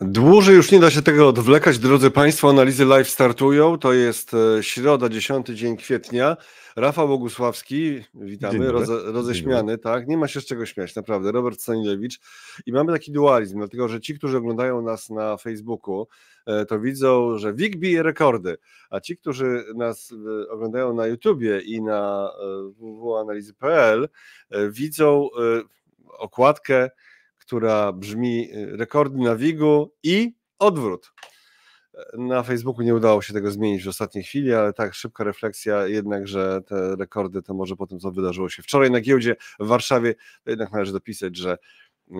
Dłużej już nie da się tego odwlekać. Drodzy Państwo, analizy live startują. To jest e, środa, 10 dzień kwietnia. Rafał Bogusławski, witamy, Roze, roześmiany, tak? Nie ma się z czego śmiać, naprawdę. Robert Stanilewicz. I mamy taki dualizm, dlatego że ci, którzy oglądają nas na Facebooku, e, to widzą, że WIG bije rekordy, a ci, którzy nas e, oglądają na YouTubie i na www.analizy.pl, widzą okładkę która brzmi y, rekordy na Wigu i odwrót. Na Facebooku nie udało się tego zmienić w ostatniej chwili, ale tak, szybka refleksja jednak, że te rekordy to może po tym, co wydarzyło się wczoraj na giełdzie w Warszawie, to jednak należy dopisać, że y,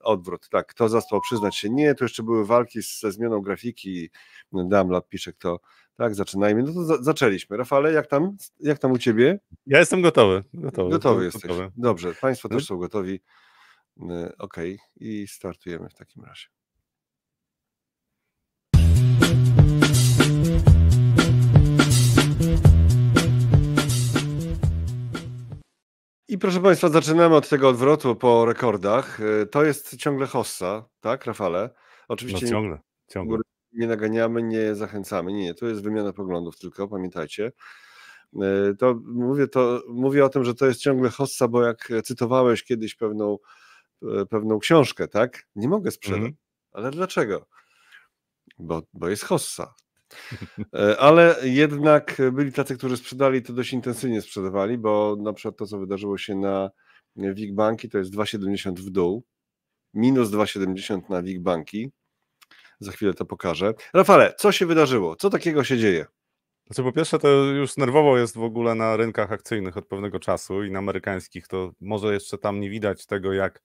odwrót. Tak, kto zaspał, przyznać się nie, to jeszcze były walki ze zmianą grafiki. No, Damlab pisze, kto tak, zaczynajmy. No to za zaczęliśmy. Rafale, jak tam, jak tam u ciebie? Ja jestem gotowy. Gotowy, gotowy jesteś. Gotowy. Dobrze, Państwo też mhm. są gotowi. E, OK, i startujemy w takim razie. I proszę Państwa, zaczynamy od tego odwrotu po rekordach. E, to jest ciągle hossa, tak, Rafale? Oczywiście. No ciągle, ciągle. Nie naganiamy, nie zachęcamy. Nie, nie, to jest wymiana poglądów tylko, pamiętajcie. E, to mówię, to mówię o tym, że to jest ciągle hossa, bo jak cytowałeś kiedyś pewną E, pewną książkę, tak? Nie mogę sprzedać. Mm. Ale dlaczego? Bo, bo jest hossa. E, ale jednak byli tacy, którzy sprzedali to dość intensywnie sprzedawali, bo na przykład to, co wydarzyło się na WIG Banki, to jest 2,70 w dół, minus 2,70 na WIG Banki. Za chwilę to pokażę. Rafale, co się wydarzyło? Co takiego się dzieje? Znaczy, po pierwsze, to już nerwowo jest w ogóle na rynkach akcyjnych od pewnego czasu i na amerykańskich to może jeszcze tam nie widać tego, jak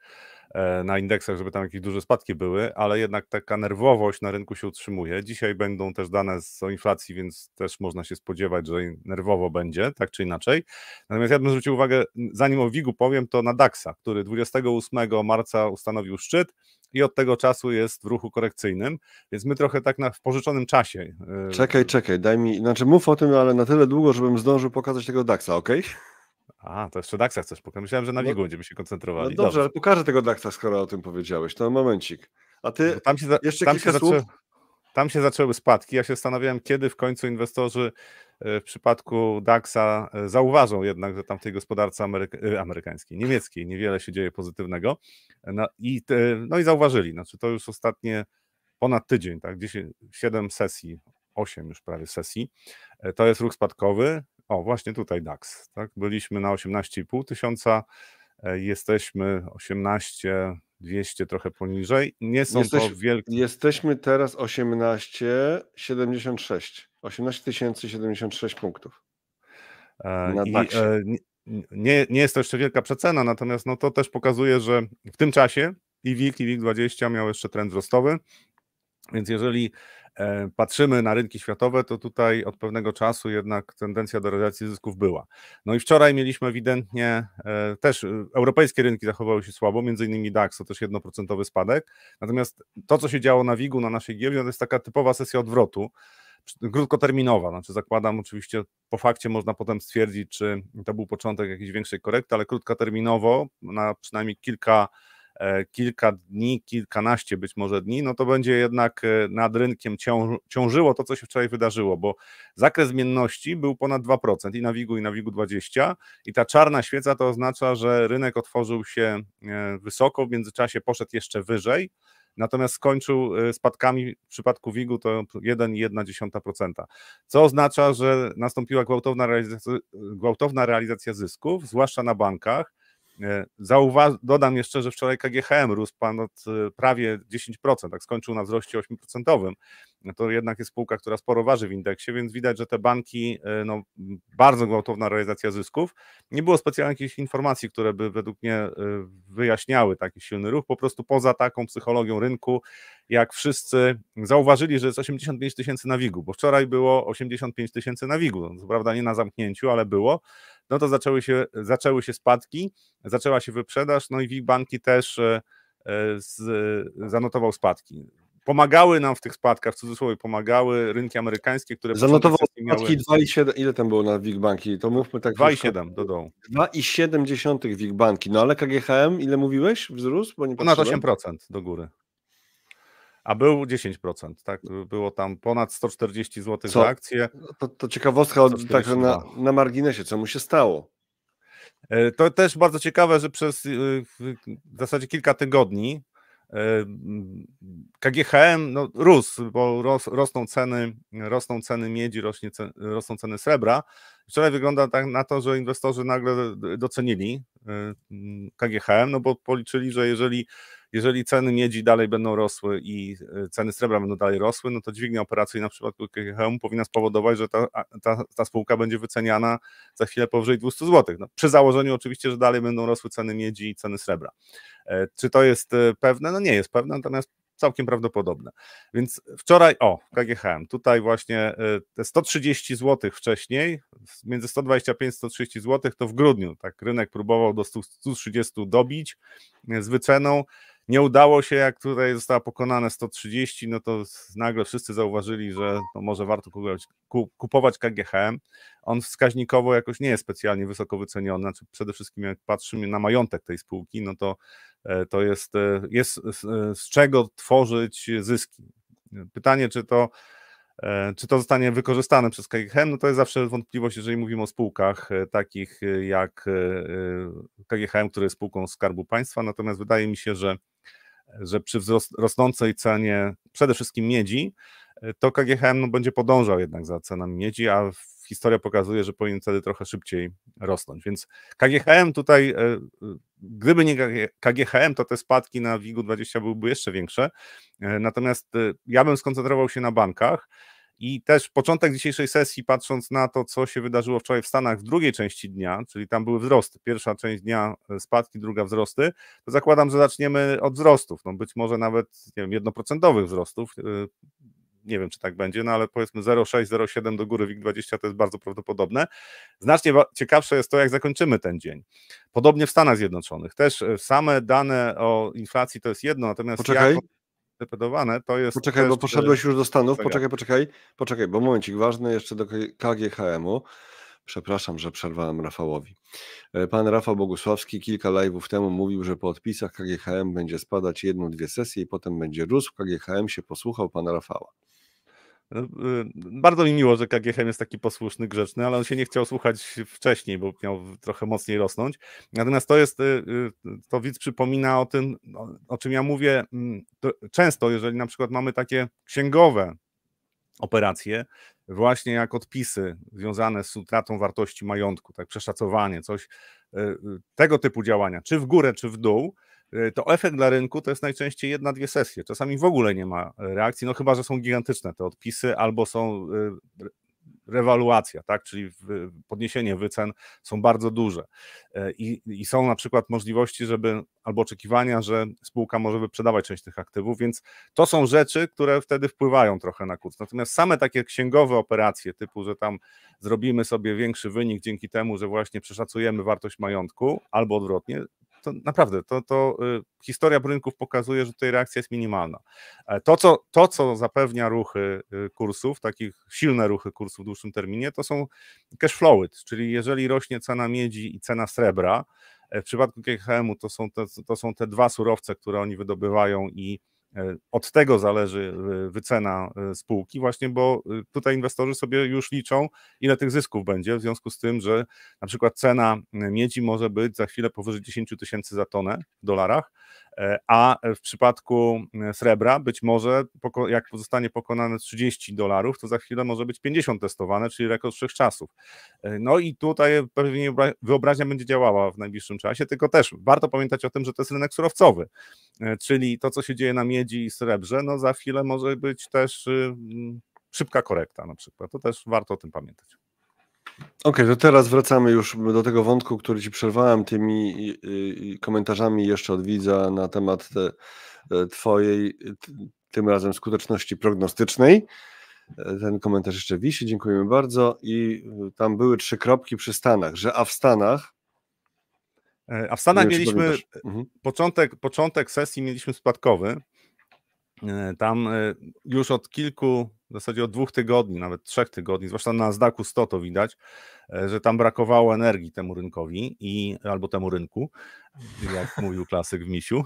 e, na indeksach, żeby tam jakieś duże spadki były, ale jednak taka nerwowość na rynku się utrzymuje. Dzisiaj będą też dane z, o inflacji, więc też można się spodziewać, że nerwowo będzie, tak czy inaczej. Natomiast ja bym zwrócił uwagę, zanim o WIG-u powiem, to na DAX-a, który 28 marca ustanowił szczyt i od tego czasu jest w ruchu korekcyjnym, więc my trochę tak na, w pożyczonym czasie. E, czekaj, czekaj, daj mi, znaczy mów o tym, ale na tyle długo, żebym zdążył pokazać tego DAXa, ok? A, to jeszcze DAXa chcesz pokazać. Myślałem, że na Wigu no, będziemy się koncentrowali. No dobrze, dobrze, ale pokażę tego DAXa, skoro o tym powiedziałeś. To momencik. A ty no tam się jeszcze tam kilka się słów... Zaczę... Tam się zaczęły spadki. Ja się zastanawiałem, kiedy w końcu inwestorzy e, w przypadku DAX-a e, zauważą jednak, że tam w tej gospodarce ameryka e, amerykańskiej, niemieckiej niewiele się dzieje pozytywnego. No i, no i zauważyli. Znaczy to już ostatnie ponad tydzień, tak? 10, 7 sesji, 8 już prawie sesji. To jest ruch spadkowy. O, właśnie tutaj DAX. Tak? Byliśmy na 18,5 tysiąca, jesteśmy 18 200 trochę poniżej. Nie są Jesteś, to wielkie. Jesteśmy teraz 18,76. 18,076 punktów. E, Na I, taksie. E, nie, nie jest to jeszcze wielka przecena, natomiast no to też pokazuje, że w tym czasie i WIG, i WIG20 miał jeszcze trend wzrostowy. Więc jeżeli e, patrzymy na rynki światowe, to tutaj od pewnego czasu jednak tendencja do realizacji zysków była. No i wczoraj mieliśmy ewidentnie e, też e, europejskie rynki zachowały się słabo, między innymi DAX to też jednoprocentowy spadek. Natomiast to, co się działo na WIG-u, na naszej giełdzie, to jest taka typowa sesja odwrotu krótkoterminowa, znaczy zakładam oczywiście po fakcie można potem stwierdzić, czy to był początek jakiejś większej korekty, ale krótkoterminowo na przynajmniej kilka E, kilka dni, kilkanaście być może dni, no to będzie jednak e, nad rynkiem ciążyło to, co się wczoraj wydarzyło, bo zakres zmienności był ponad 2% i na WIG-u, i na WIG-20 i ta czarna świeca to oznacza, że rynek otworzył się e, wysoko, w międzyczasie poszedł jeszcze wyżej, natomiast skończył spadkami w przypadku WIG-u to 1,1%, co oznacza, że nastąpiła gwałtowna realizacja, gwałtowna realizacja zysków, zwłaszcza na bankach, E, Zauważ, dodam jeszcze, że wczoraj KGHM rósł ponad e, prawie 10%, tak skończył na wzroście 8%. E, to jednak jest spółka, która sporo waży w indeksie, więc widać, że te banki, no, bardzo gwałtowna realizacja zysków. Nie było specjalnie jakichś informacji, które by według mnie wyjaśniały taki silny ruch, po prostu poza taką psychologią rynku, jak wszyscy zauważyli, że jest 85 tysięcy na WIG-u, bo wczoraj było 85 tysięcy na WIG-u, co prawda nie na zamknięciu, ale było no to zaczęły się, zaczęły się spadki, zaczęła się wyprzedaż, no i WIG-banki też e, e, z, e, zanotował spadki. Pomagały nam w tych spadkach, w cudzysłowie pomagały rynki amerykańskie, które... Zanotował spadki miały... 2,7, ile tam było na WIG-banki? To mówmy tak... 2,7 do dołu. 2,7 WIG-banki, no ale KGHM ile mówiłeś wzrósł? Bo nie Ponad 8% do góry a był 10%, tak? Było tam ponad 140 zł co? za akcję. No to, to ciekawostka od, także na, no. na marginesie, co mu się stało. E, to też bardzo ciekawe, że przez y, w zasadzie kilka tygodni KGHM e, no, rósł, bo ros, rosną, ceny, rosną ceny miedzi, rośnie, rosną ceny srebra. Wczoraj wygląda tak na to, że inwestorzy nagle docenili KGHM, e, no bo policzyli, że jeżeli jeżeli ceny miedzi dalej będą rosły i e, ceny srebra będą dalej rosły, no to dźwignia operacyjna w przypadku KGHM powinna spowodować, że ta, ta, ta spółka będzie wyceniana za chwilę powyżej 200 zł. No, przy założeniu oczywiście, że dalej będą rosły ceny miedzi i ceny srebra. E, czy to jest e, pewne? No nie jest pewne, natomiast całkiem prawdopodobne. Więc wczoraj, o, KGHM, tutaj właśnie te 130 zł wcześniej, między 125 130 zł, to w grudniu, tak, rynek próbował do 130 dobić z wyceną, nie udało się, jak tutaj została pokonane 130, no to nagle wszyscy zauważyli, że może warto kupować, kupować KGHM. On wskaźnikowo jakoś nie jest specjalnie wysoko wyceniony, znaczy przede wszystkim jak patrzymy na majątek tej spółki, no to e, to jest, e, jest e, z czego tworzyć zyski. Pytanie, czy to E, czy to zostanie wykorzystane przez KGHM? No to jest zawsze wątpliwość, jeżeli mówimy o spółkach e, takich e, jak KGHM, który jest spółką Skarbu Państwa, natomiast wydaje mi się, że, że przy rosnącej cenie przede wszystkim miedzi, to KGHM no, będzie podążał jednak za cenami miedzi, a w historia pokazuje, że powinien wtedy trochę szybciej rosnąć. Więc KGHM tutaj, e, e, gdyby nie KGHM, to te spadki na WIG-20 byłyby jeszcze większe. E, natomiast ja bym skoncentrował się na bankach. I też początek dzisiejszej sesji, patrząc na to, co się wydarzyło wczoraj w Stanach w drugiej części dnia, czyli tam były wzrosty. Pierwsza część dnia spadki, druga wzrosty, to zakładam, że zaczniemy od wzrostów. No być może nawet nie wiem, jednoprocentowych wzrostów nie wiem, czy tak będzie, no ale powiedzmy 0,6-0,7 do góry WIG20 to jest bardzo prawdopodobne. Znacznie ciekawsze jest to, jak zakończymy ten dzień. Podobnie w Stanach Zjednoczonych. Też e, same dane o inflacji to jest jedno, natomiast Poczekaj. Depedowane, to jest... Poczekaj, też... bo e, poszedłeś już do Stanów, poczekaj, poczekaj, poczekaj, bo momencik, ważny jeszcze do KGHM-u. Przepraszam, że przerwałem Rafałowi. E, pan Rafał Bogusławski kilka live'ów temu mówił, że po odpisach KGHM będzie spadać jedną, dwie sesje i potem będzie rósł. KGHM się posłuchał pana Rafała. No, y, bardzo mi miło, że KGHM jest taki posłuszny, grzeczny, ale on się nie chciał słuchać wcześniej, bo miał trochę mocniej rosnąć. Natomiast to jest, y, y, to widz przypomina o tym, o czym ja mówię mm, często, jeżeli na przykład mamy takie księgowe operacje, właśnie jak odpisy związane z utratą wartości majątku, tak przeszacowanie, coś tego typu działania, czy w górę, czy w dół, E, to efekt dla rynku to jest najczęściej jedna, dwie sesje. Czasami w ogóle nie ma e, reakcji, no chyba, że są gigantyczne te odpisy albo są e, rewaluacja, tak, czyli podniesienie wycen są bardzo duże I, i są na przykład możliwości, żeby albo oczekiwania, że spółka może wyprzedawać część tych aktywów, więc to są rzeczy, które wtedy wpływają trochę na kurs. Natomiast same takie księgowe operacje typu, że tam zrobimy sobie większy wynik dzięki temu, że właśnie przeszacujemy wartość majątku albo odwrotnie, to naprawdę to, to y, historia rynków pokazuje, że tutaj reakcja jest minimalna. E, to co, to, co zapewnia ruchy y, kursów, takich silne ruchy kursów w dłuższym terminie, to są cash flowy, czyli jeżeli rośnie cena miedzi i cena srebra, e, w przypadku KHM-u to są te, to są te dwa surowce, które oni wydobywają i E, od tego zależy e, wycena e, spółki, właśnie, bo tutaj inwestorzy sobie już liczą, ile tych zysków będzie, w związku z tym, że na przykład cena miedzi może być za chwilę powyżej 10 tysięcy za tonę w dolarach, a w przypadku srebra być może, jak zostanie pokonane 30 dolarów, to za chwilę może być 50 testowane, czyli rekord wszechczasów. No i tutaj pewnie wyobraźnia będzie działała w najbliższym czasie, tylko też warto pamiętać o tym, że to jest rynek surowcowy. E, czyli to, co się dzieje na miedzi i srebrze, no za chwilę może być też y, mm, szybka korekta na przykład. To też warto o tym pamiętać. Okej, okay, to teraz wracamy już do tego wątku, który ci przerwałem tymi komentarzami jeszcze od widza na temat te, e, twojej e, tym razem skuteczności prognostycznej. Ten komentarz jeszcze wisi, dziękujemy bardzo. I tam były trzy kropki przy Stanach, że a w Stanach E, a w Stanach mieliśmy mhm. początek, początek sesji mieliśmy spadkowy. E, tam e, już od kilku, w zasadzie od dwóch tygodni, nawet trzech tygodni, zwłaszcza na znaku 100 to widać, że tam brakowało energii temu rynkowi i albo temu rynku, jak mówił klasyk w misiu.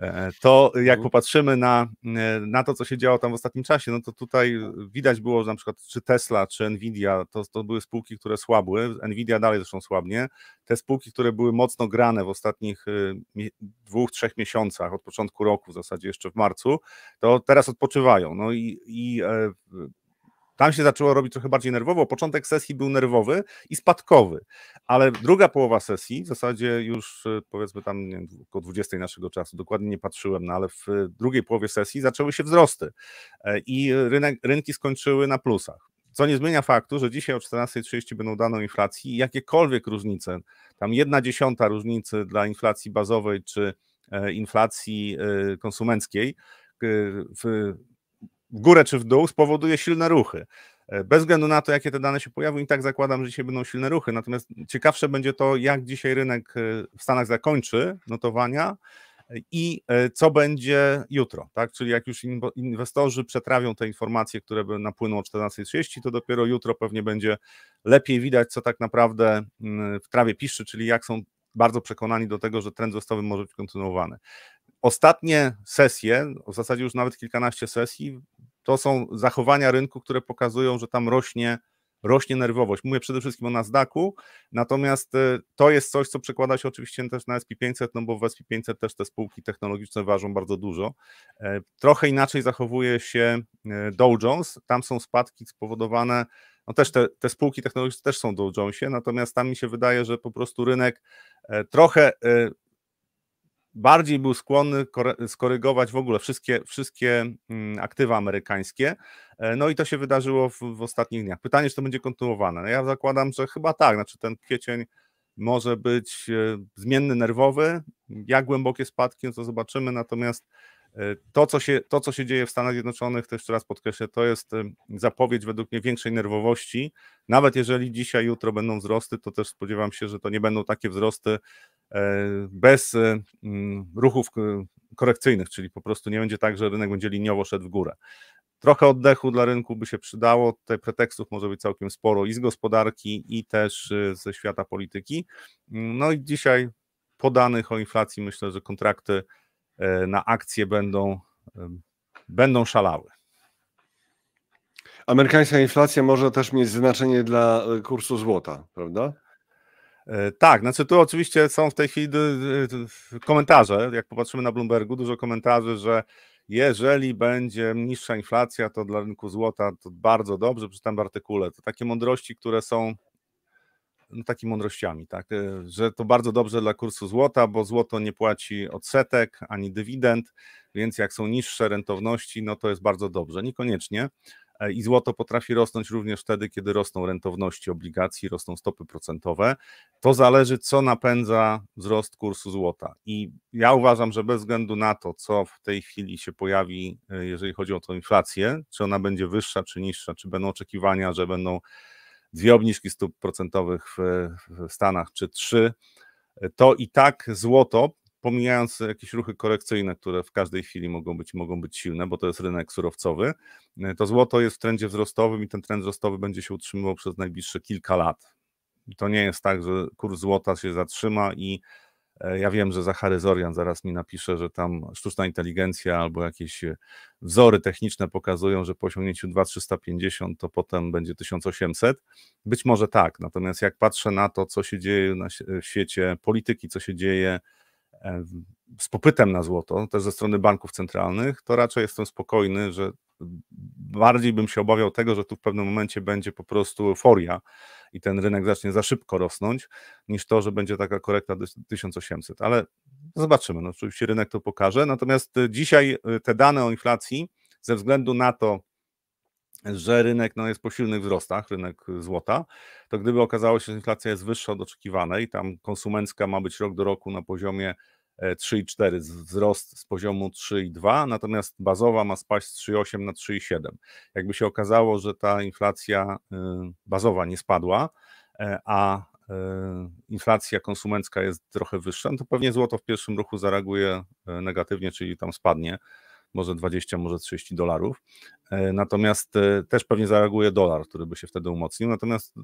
E, e, to jak mhm. popatrzymy na, e, na to, co się działo tam w ostatnim czasie, no to tutaj tak. widać było, że na przykład czy Tesla, czy Nvidia, to, to były spółki, które słabły, Nvidia dalej zresztą słabnie. Te spółki, które były mocno grane w ostatnich y, dwóch, trzech miesiącach, od początku roku w zasadzie jeszcze w marcu, to teraz odpoczywają. No i, i tam się zaczęło robić trochę bardziej nerwowo. Początek sesji był nerwowy i spadkowy, ale druga połowa sesji, w zasadzie już e, powiedzmy tam nie, około 20 naszego czasu, dokładnie nie patrzyłem, no ale w e, drugiej połowie sesji zaczęły się wzrosty e, i rynek, rynki skończyły na plusach. Co nie zmienia faktu, że dzisiaj o 14.30 będą dane o inflacji i jakiekolwiek różnice, tam jedna dziesiąta różnicy dla inflacji bazowej czy inflacji konsumenckiej w w górę czy w dół spowoduje silne ruchy. E, bez względu na to, jakie te dane się pojawią, i tak zakładam, że dzisiaj będą silne ruchy. Natomiast ciekawsze będzie to, jak dzisiaj rynek e, w Stanach zakończy notowania e, i co będzie jutro, tak? Czyli jak już inwestorzy przetrawią te informacje, które napłyną o 14.30, to dopiero jutro pewnie będzie lepiej widać, co tak naprawdę mm, w trawie piszczy, czyli jak są bardzo przekonani do tego, że trend wzrostowy może być kontynuowany ostatnie sesje, w zasadzie już nawet kilkanaście sesji, to są zachowania rynku, które pokazują, że tam rośnie, rośnie nerwowość. Mówię przede wszystkim o Nasdaqu, natomiast y, to jest coś, co przekłada się oczywiście też na SP500, no bo w SP500 też te spółki technologiczne ważą bardzo dużo. E, trochę inaczej zachowuje się y, Dow Jones, tam są spadki spowodowane no też te, te, spółki technologiczne też są Dow Jonesie, natomiast tam mi się wydaje, że po prostu rynek e, trochę e, bardziej był skłonny skorygować w ogóle wszystkie, wszystkie mm, aktywa amerykańskie. E, no i to się wydarzyło w, w ostatnich dniach. Pytanie, czy to będzie kontynuowane. No, ja zakładam, że chyba tak. Znaczy ten kwiecień może być e, zmienny nerwowy. Jak głębokie spadki, no to zobaczymy. Natomiast E, to co, się, to, co się dzieje w Stanach Zjednoczonych, też jeszcze raz podkreślę, to jest zapowiedź według mnie większej nerwowości. Nawet jeżeli dzisiaj, jutro będą wzrosty, to też spodziewam się, że to nie będą takie wzrosty e, bez e, ruchów korekcyjnych, czyli po prostu nie będzie tak, że rynek będzie liniowo szedł w górę. Trochę oddechu dla rynku by się przydało. Te pretekstów może być całkiem sporo i z gospodarki, i też ze świata polityki. No i dzisiaj po danych o inflacji myślę, że kontrakty E, na akcje będą, będą szalały. Amerykańska inflacja może też mieć znaczenie dla e, kursu złota, prawda? E, tak, znaczy tu oczywiście są w tej chwili komentarze, jak popatrzymy na Bloombergu, dużo komentarzy, że jeżeli będzie niższa inflacja, to dla rynku złota to bardzo dobrze, przy w artykule. To takie mądrości, które są no, takimi mądrościami, tak? E, że to bardzo dobrze dla kursu złota, bo złoto nie płaci odsetek ani dywidend, więc jak są niższe rentowności, no to jest bardzo dobrze. Niekoniecznie. E, I złoto potrafi rosnąć również wtedy, kiedy rosną rentowności obligacji, rosną stopy procentowe. To zależy, co napędza wzrost kursu złota. I ja uważam, że bez względu na to, co w tej chwili się pojawi, e, jeżeli chodzi o tą inflację, czy ona będzie wyższa, czy niższa, czy będą oczekiwania, że będą dwie obniżki stóp procentowych w, w Stanach, czy trzy, to i tak złoto, pomijając jakieś ruchy korekcyjne, które w każdej chwili mogą być, mogą być silne, bo to jest rynek surowcowy, to złoto jest w trendzie wzrostowym i ten trend wzrostowy będzie się utrzymywał przez najbliższe kilka lat. To nie jest tak, że kurs złota się zatrzyma i E, ja wiem, że Zachary Zorian zaraz mi napisze, że tam sztuczna inteligencja albo jakieś e, wzory techniczne pokazują, że po osiągnięciu 2350 to potem będzie 1800. Być może tak, natomiast jak patrzę na to, co się dzieje na, w świecie polityki, co się dzieje e, z popytem na złoto, też ze strony banków centralnych, to raczej jestem spokojny, że bardziej bym się obawiał tego, że tu w pewnym momencie będzie po prostu euforia i ten rynek zacznie za szybko rosnąć, niż to, że będzie taka korekta 1800. Ale zobaczymy. No, oczywiście rynek to pokaże. Natomiast y, dzisiaj y, te dane o inflacji, ze względu na to, że rynek no, jest po silnych wzrostach, rynek y, złota, to gdyby okazało się, że inflacja jest wyższa od oczekiwanej, tam konsumencka ma być rok do roku na poziomie 3,4, e, wzrost z poziomu 3,2, natomiast bazowa ma spaść z 3,8 na 3,7. Jakby się okazało, że ta inflacja y, bazowa nie spadła, e, a e, inflacja konsumencka jest trochę wyższa, no to pewnie złoto w pierwszym ruchu zareaguje negatywnie, czyli tam spadnie może 20, może 30 dolarów. Natomiast też pewnie zareaguje dolar, który by się wtedy umocnił. Natomiast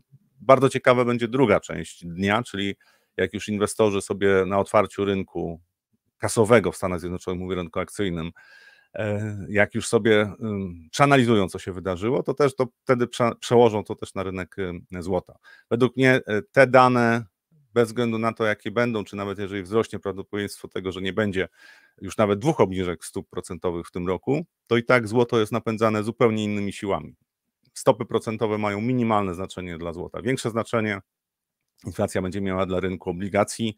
bardzo ciekawa będzie druga część dnia, czyli jak już inwestorzy sobie na otwarciu rynku kasowego w Stanach Zjednoczonych, mówię rynku akcyjnym, e, jak już sobie przeanalizują, co się wydarzyło, to też to wtedy przełożą to też na rynek złota. Według mnie e, te dane, bez względu na to, jakie będą, czy nawet jeżeli wzrośnie prawdopodobieństwo tego, że nie będzie już nawet dwóch obniżek stóp procentowych w tym roku, to i tak złoto jest napędzane zupełnie innymi siłami. Stopy procentowe mają minimalne znaczenie dla złota. Większe znaczenie inflacja będzie miała dla rynku obligacji.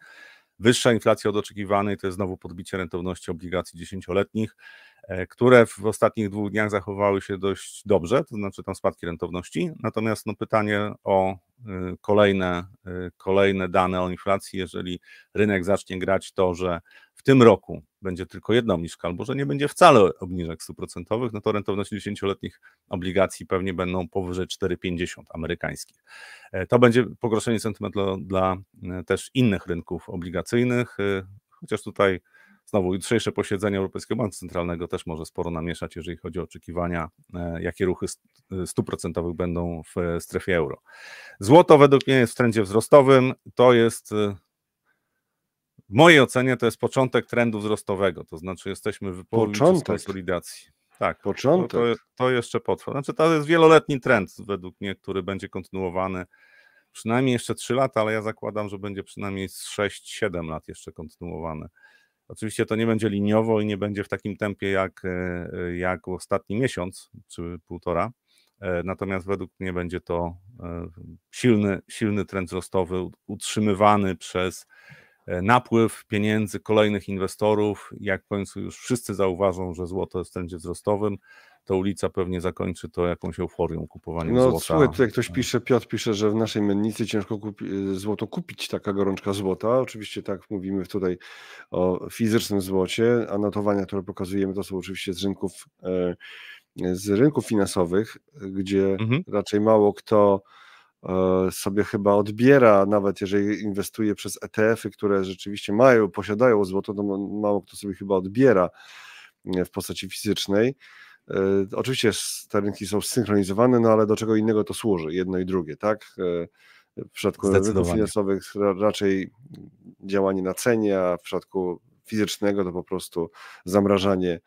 Wyższa inflacja od oczekiwanej to jest znowu podbicie rentowności obligacji dziesięcioletnich, e, które w ostatnich dwóch dniach zachowały się dość dobrze, to znaczy tam spadki rentowności. Natomiast no, pytanie o y, kolejne, y, kolejne dane o inflacji, jeżeli rynek zacznie grać to, że tym roku będzie tylko jedna obniżka, albo że nie będzie wcale obniżek stuprocentowych, no to rentowności 10-letnich obligacji pewnie będą powyżej 4,50 amerykańskich. E, to będzie pogorszenie sentymentu dla e, też innych rynków obligacyjnych, e, chociaż tutaj znowu jutrzejsze posiedzenie Europejskiego Banku Centralnego też może sporo namieszać, jeżeli chodzi o oczekiwania, jakie ruchy stuprocentowych będą w strefie euro. Złoto według mnie jest w trendzie wzrostowym, to jest w mojej ocenie to jest początek trendu wzrostowego, to znaczy jesteśmy w początku konsolidacji. Tak, początek. To, to, to jeszcze potrwa. Znaczy to jest wieloletni trend według mnie, który będzie kontynuowany przynajmniej jeszcze 3 lata, ale ja zakładam, że będzie przynajmniej 6-7 lat jeszcze kontynuowany. Oczywiście to nie będzie liniowo i nie będzie w takim tempie jak, e, jak ostatni miesiąc czy półtora, e, natomiast według mnie będzie to e, silny, silny trend wzrostowy utrzymywany przez E, napływ pieniędzy kolejnych inwestorów. Jak w końcu już wszyscy zauważą, że złoto jest w trendzie wzrostowym, to ulica pewnie zakończy to jakąś euforią kupowania no, złota. No słuchaj, tutaj ktoś e. pisze, Piotr pisze, że w naszej mennicy ciężko kupi, e, złoto kupić, taka gorączka złota. Oczywiście tak mówimy tutaj o fizycznym złocie, a notowania, które pokazujemy, to są oczywiście z rynków, z rynków finansowych, gdzie mhm. raczej mało kto E, sobie chyba odbiera, nawet jeżeli inwestuje przez ETF-y, które rzeczywiście mają, posiadają złoto, to mało kto sobie chyba odbiera e, w postaci fizycznej. E, oczywiście te rynki są zsynchronizowane, no ale do czego innego to służy, jedno i drugie, tak? W przypadku rynków finansowych raczej działanie na cenie, a w przypadku fizycznego to po prostu zamrażanie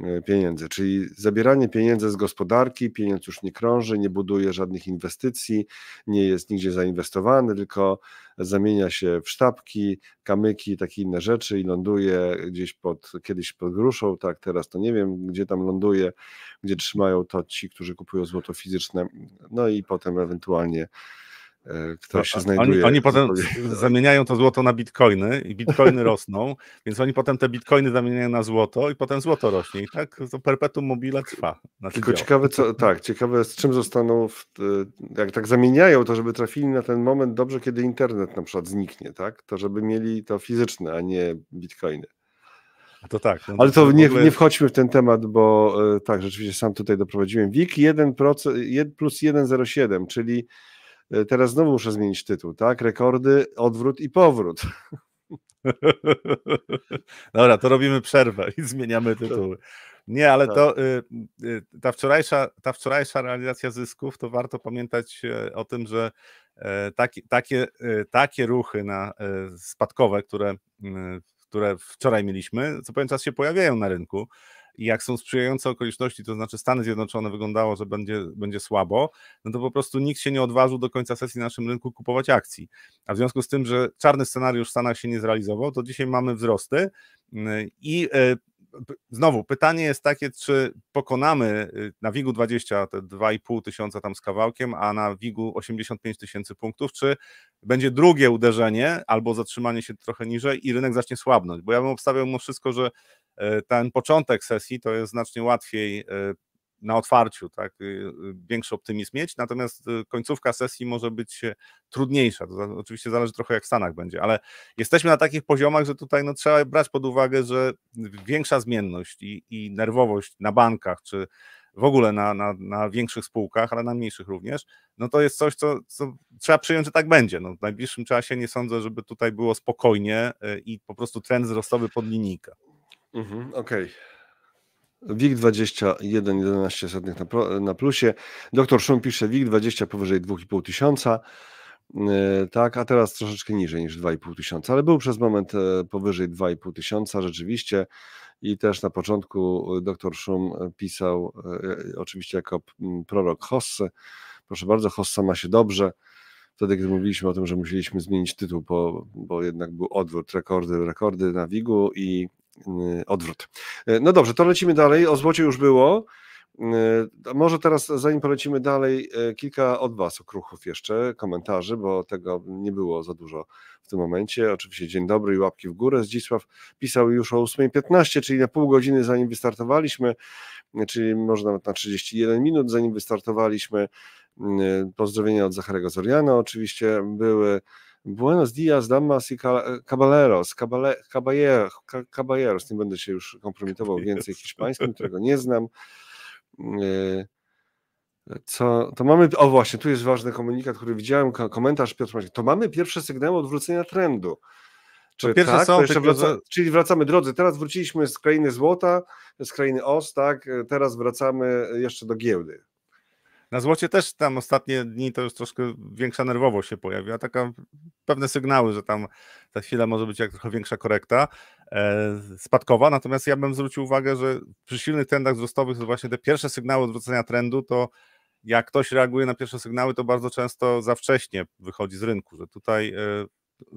E, pieniędzy, czyli zabieranie pieniędzy z gospodarki, pieniądz już nie krąży, nie buduje żadnych inwestycji, nie jest nigdzie zainwestowany, tylko zamienia się w sztabki, kamyki, takie inne rzeczy i ląduje gdzieś pod, kiedyś pod gruszą, tak, teraz to nie wiem, gdzie tam ląduje, gdzie trzymają to ci, którzy kupują złoto fizyczne, no i potem ewentualnie E, ktoś się znajduje. Oni, oni potem zamieniają to złoto na bitcoiny i bitcoiny rosną, więc oni potem te bitcoiny zamieniają na złoto i potem złoto rośnie. I tak to perpetuum mobile trwa. Tylko dział. ciekawe, co, tak, ciekawe z czym zostaną, w, e, jak tak zamieniają to, żeby trafili na ten moment dobrze, kiedy internet na przykład zniknie, tak? To żeby mieli to fizyczne, a nie bitcoiny. A no To tak. No Ale to, to nie, ogóle... nie wchodźmy w ten temat, bo e, tak, rzeczywiście sam tutaj doprowadziłem. WIG 1 plus 1,07, czyli E, teraz znowu muszę zmienić tytuł, tak? Rekordy, odwrót i powrót. Dobra, to robimy przerwę i zmieniamy tytuły. Nie, ale tak. to y, y, ta wczorajsza, ta wczorajsza realizacja zysków, to warto pamiętać e, o tym, że e, takie, takie ruchy na spadkowe, które, mm, które wczoraj mieliśmy, co pewien czas się pojawiają na rynku i jak są sprzyjające okoliczności, to znaczy Stany Zjednoczone wyglądało, że będzie, będzie słabo, no to po prostu nikt się nie odważył do końca sesji na naszym rynku kupować akcji. A w związku z tym, że czarny scenariusz w Stanach się nie zrealizował, to dzisiaj mamy wzrosty mm, i e, znowu pytanie jest takie, czy pokonamy y, na WIG-u 20 te 2,5 tysiąca tam z kawałkiem, a na WIG-u 85 tysięcy punktów, czy będzie drugie uderzenie albo zatrzymanie się trochę niżej i rynek zacznie słabnąć, bo ja bym obstawiał mu wszystko, że E, ten początek sesji to jest znacznie łatwiej e, na otwarciu, tak, y, y, większy optymizm mieć, natomiast y, końcówka sesji może być e, trudniejsza. To oczywiście zależy trochę jak w Stanach będzie, ale jesteśmy na takich poziomach, że tutaj no, trzeba brać pod uwagę, że większa zmienność i, i nerwowość na bankach, czy w ogóle na, na, na, większych spółkach, ale na mniejszych również, no to jest coś, co, co, trzeba przyjąć, że tak będzie. No, w najbliższym czasie nie sądzę, żeby tutaj było spokojnie i po prostu trend wzrostowy pod linijkę. Mhm, Okej. Okay. WIG 21, 11 setnych na, na plusie. Doktor Szum pisze WIG 20 powyżej 2,5 tysiąca. E, tak, a teraz troszeczkę niżej niż 2,5 tysiąca, ale był przez moment e, powyżej 2,5 tysiąca rzeczywiście i też na początku e, doktor Szum pisał oczywiście jako mm, prorok Hossy. Proszę bardzo, Hossa ma się dobrze. Wtedy, gdy mówiliśmy o tym, że musieliśmy zmienić tytuł, bo, bo jednak był odwrót rekordy, rekordy na Wigu i Y, odwrót. E, no dobrze, to lecimy dalej. O złocie już było. E, może teraz, zanim polecimy dalej, e, kilka od Was okruchów jeszcze, komentarzy, bo tego nie było za dużo w tym momencie. Oczywiście dzień dobry i łapki w górę. Zdzisław pisał już o 8.15, czyli na pół godziny zanim wystartowaliśmy, czyli może nawet na 31 minut zanim wystartowaliśmy. Pozdrowienia od Zacharego Zoriana oczywiście były. Buenos Dias, Damas i y Caballeros, Caballeros, Caballeros, nie będę się już kompromitował więcej hiszpańskim, którego nie znam. E, co, to mamy, o właśnie, tu jest ważny komunikat, który widziałem, komentarz Piotr Maciek, to mamy pierwsze sygnały odwrócenia trendu. Czy pierwsze tak, są, wraca, czyli wracamy, drodzy, teraz wróciliśmy z krainy złota, z krainy os, tak, teraz wracamy jeszcze do giełdy. Na złocie też tam ostatnie dni to już troszkę większa nerwowość się pojawiła, taka pewne sygnały, że tam ta chwila może być jak trochę większa korekta e, spadkowa, natomiast ja bym zwrócił uwagę, że przy silnych trendach wzrostowych to właśnie te pierwsze sygnały odwrócenia trendu, to jak ktoś reaguje na pierwsze sygnały, to bardzo często za wcześnie wychodzi z rynku, że tutaj e,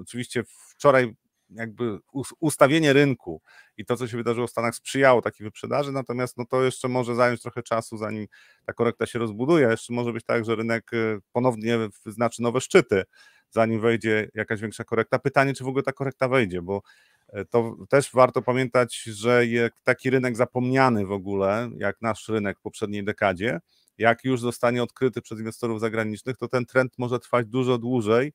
oczywiście wczoraj jakby ustawienie rynku i to, co się wydarzyło w Stanach, sprzyjało takiej wyprzedaży, natomiast no to jeszcze może zająć trochę czasu, zanim ta korekta się rozbuduje. Jeszcze może być tak, że rynek y, ponownie wyznaczy nowe szczyty, zanim wejdzie jakaś większa korekta. Pytanie, czy w ogóle ta korekta wejdzie, bo e, to też warto pamiętać, że taki rynek zapomniany w ogóle, jak nasz rynek w poprzedniej dekadzie, jak już zostanie odkryty przez inwestorów zagranicznych, to ten trend może trwać dużo dłużej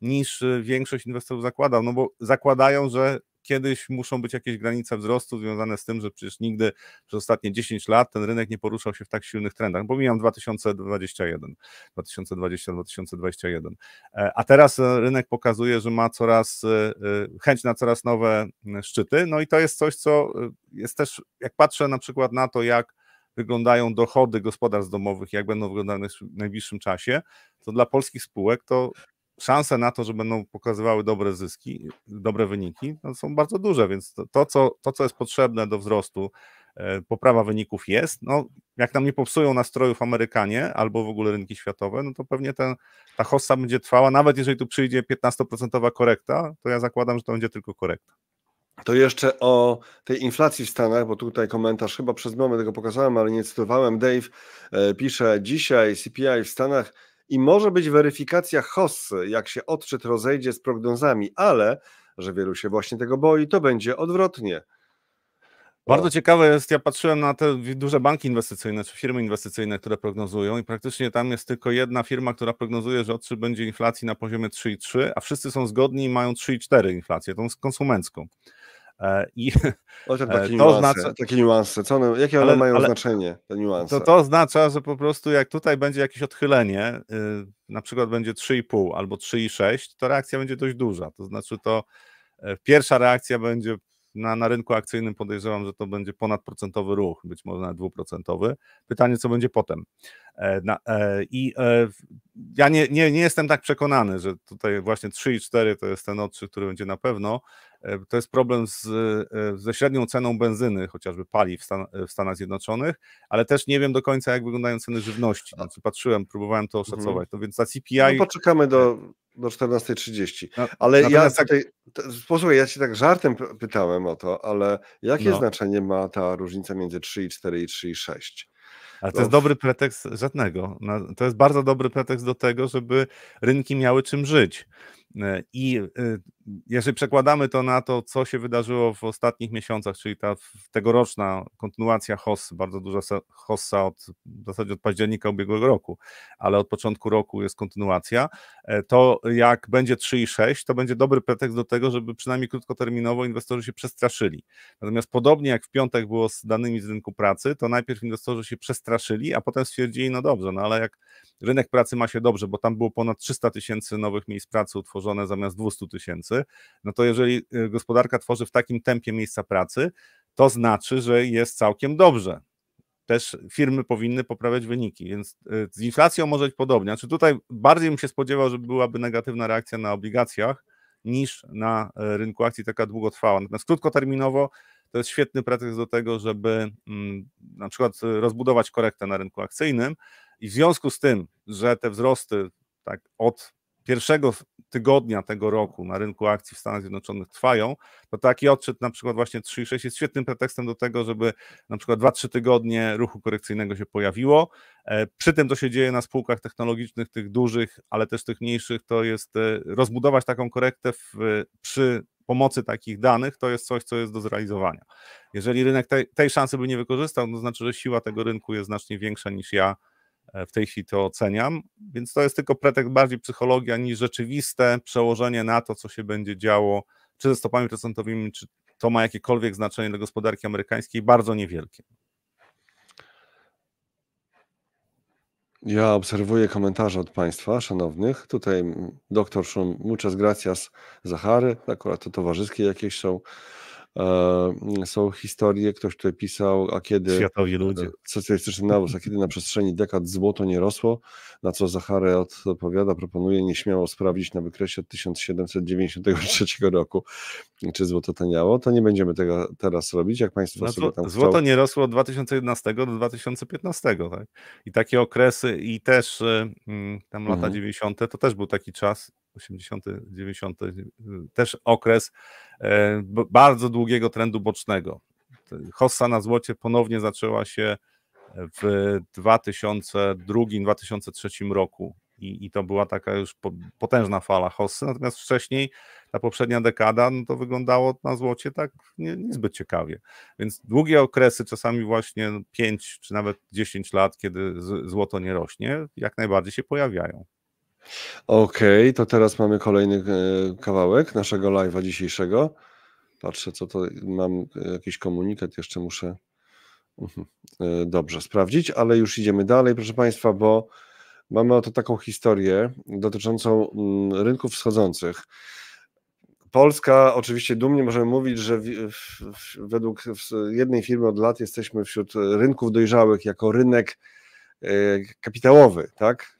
niż y, większość inwestorów zakłada, no bo zakładają, że kiedyś muszą być jakieś granice wzrostu związane z tym, że przecież nigdy przez ostatnie 10 lat ten rynek nie poruszał się w tak silnych trendach. Pomijam 2021, 2020, 2021. A teraz e, rynek pokazuje, że ma coraz e, e, chęć na coraz nowe szczyty. No i to jest coś, co jest też, jak patrzę na przykład na to, jak wyglądają dochody gospodarstw domowych, jak będą wyglądały w najbliższym czasie, to dla polskich spółek to szanse na to, że będą pokazywały dobre zyski, dobre wyniki, no są bardzo duże, więc to, to, co, to, co jest potrzebne do wzrostu, e, poprawa wyników jest. No, jak nam nie popsują nastrojów Amerykanie albo w ogóle rynki światowe, no to pewnie ten, ta hossa będzie trwała, nawet jeżeli tu przyjdzie 15% korekta, to ja zakładam, że to będzie tylko korekta. To jeszcze o tej inflacji w Stanach, bo tutaj komentarz chyba przez moment tego pokazałem, ale nie cytowałem. Dave e, pisze: Dzisiaj CPI w Stanach i może być weryfikacja Hossy, jak się odczyt rozejdzie z prognozami, ale że wielu się właśnie tego boi, to będzie odwrotnie. Bardzo ciekawe jest, ja patrzyłem na te duże banki inwestycyjne czy firmy inwestycyjne, które prognozują, i praktycznie tam jest tylko jedna firma, która prognozuje, że odczyt będzie inflacji na poziomie 3,3, a wszyscy są zgodni i mają 3,4 inflację, tą konsumencką. E, I Chociaż e, takie, to oznacza, takie niuanse, co one, jakie ale, one mają ale, znaczenie, te niuanse? To, to oznacza, że po prostu jak tutaj będzie jakieś odchylenie, y, na przykład będzie 3,5 albo 3,6, to reakcja będzie dość duża. To znaczy to e, pierwsza reakcja będzie na, na rynku akcyjnym podejrzewam, że to będzie ponadprocentowy ruch, być może nawet dwuprocentowy. Pytanie, co będzie potem. na, e, I e, ja nie, nie, nie jestem tak przekonany, że tutaj właśnie 3 i 4 to jest ten odczyt, który będzie na pewno, E, to jest problem z, e, ze średnią ceną benzyny, chociażby paliw w, Stan e, w, Stanach Zjednoczonych, ale też nie wiem do końca, jak wyglądają ceny żywności. No, patrzyłem, próbowałem to mhm. oszacować. Mhm. No więc ta CPI. No poczekamy do, do 14.30. No, ale ja tutaj, posłuchaj, ja ci tak żartem pytałem o to, ale jakie no. znaczenie ma ta różnica między 3 i i 3,6? Ale to no jest dobry pretekst żadnego. To jest bardzo dobry pretekst do tego, żeby rynki miały czym żyć. E, I e, jeżeli przekładamy to na to, co się wydarzyło w ostatnich miesiącach, czyli ta tegoroczna kontynuacja HOS, bardzo duża HOSSA od, w zasadzie od października ubiegłego roku, ale od początku roku jest kontynuacja, e, to jak będzie 3,6, to będzie dobry pretekst do tego, żeby przynajmniej krótkoterminowo inwestorzy się przestraszyli. Natomiast podobnie jak w piątek było z danymi z rynku pracy, to najpierw inwestorzy się przestraszyli, a potem stwierdzili, no dobrze, no ale jak rynek pracy ma się dobrze, bo tam było ponad 300 tysięcy nowych miejsc pracy utworzonych, tworzone zamiast 200 tysięcy, no to jeżeli y, gospodarka tworzy w takim tempie miejsca pracy, to znaczy, że jest całkiem dobrze. Też firmy powinny poprawiać wyniki, więc y, z inflacją może być podobnie. Czy znaczy tutaj bardziej bym się spodziewał, że byłaby negatywna reakcja na obligacjach niż na y, rynku akcji taka długotrwała. Natomiast krótkoterminowo to jest świetny pretekst do tego, żeby mm, na przykład rozbudować korektę na rynku akcyjnym i w związku z tym, że te wzrosty tak od pierwszego tygodnia tego roku na rynku akcji w Stanach Zjednoczonych trwają, to taki odczyt na przykład właśnie 3,6 jest świetnym pretekstem do tego, żeby na przykład 2-3 tygodnie ruchu korekcyjnego się pojawiło. E, przy tym, co się dzieje na spółkach technologicznych, tych dużych, ale też tych mniejszych, to jest e, rozbudować taką korektę w, przy pomocy takich danych, to jest coś, co jest do zrealizowania. Jeżeli rynek tej, tej szansy by nie wykorzystał, to znaczy, że siła tego rynku jest znacznie większa niż ja E, w tej chwili to oceniam, więc to jest tylko pretekst bardziej psychologia niż rzeczywiste przełożenie na to, co się będzie działo, czy ze stopami procentowymi, czy to ma jakiekolwiek znaczenie dla gospodarki amerykańskiej, bardzo niewielkie. Ja obserwuję komentarze od Państwa, szanownych. Tutaj doktor Szum, muchas gracias, Zachary. Akurat to towarzyskie jakieś są. E, są historie, ktoś tutaj pisał, a kiedy Światowi e, ludzie. socjalistyczny nawóz, a kiedy na przestrzeni dekad złoto nie rosło, na co Zacharę odpowiada, proponuje nieśmiało sprawdzić na wykresie od 1793 roku, czy złoto taniało, to nie będziemy tego teraz robić, jak Państwo no, sobie tam Złoto nie rosło od 2011 do 2015, tak? I takie okresy i też y, mm, tam lata mhm. 90. to też był taki czas, 80, 90, y, też okres e, bardzo długiego trendu bocznego. Hossa na złocie ponownie zaczęła się e, w 2002-2003 roku i, i to była taka już potężna fala Hossy, natomiast wcześniej ta poprzednia dekada, no to wyglądało na złocie tak nie, niezbyt ciekawie. Więc długie okresy, czasami właśnie 5 no, czy nawet 10 lat, kiedy złoto nie rośnie, jak najbardziej się pojawiają. Okej, okay, to teraz mamy kolejny e, kawałek naszego live'a dzisiejszego. Patrzę, co to mam, e, jakiś komunikat jeszcze muszę mhm, e, dobrze sprawdzić, ale już idziemy dalej, proszę Państwa, bo mamy oto taką historię dotyczącą mm, rynków wschodzących. Polska, oczywiście dumnie możemy mówić, że w, w, według jednej firmy od lat jesteśmy wśród rynków dojrzałych jako rynek kapitałowy, tak?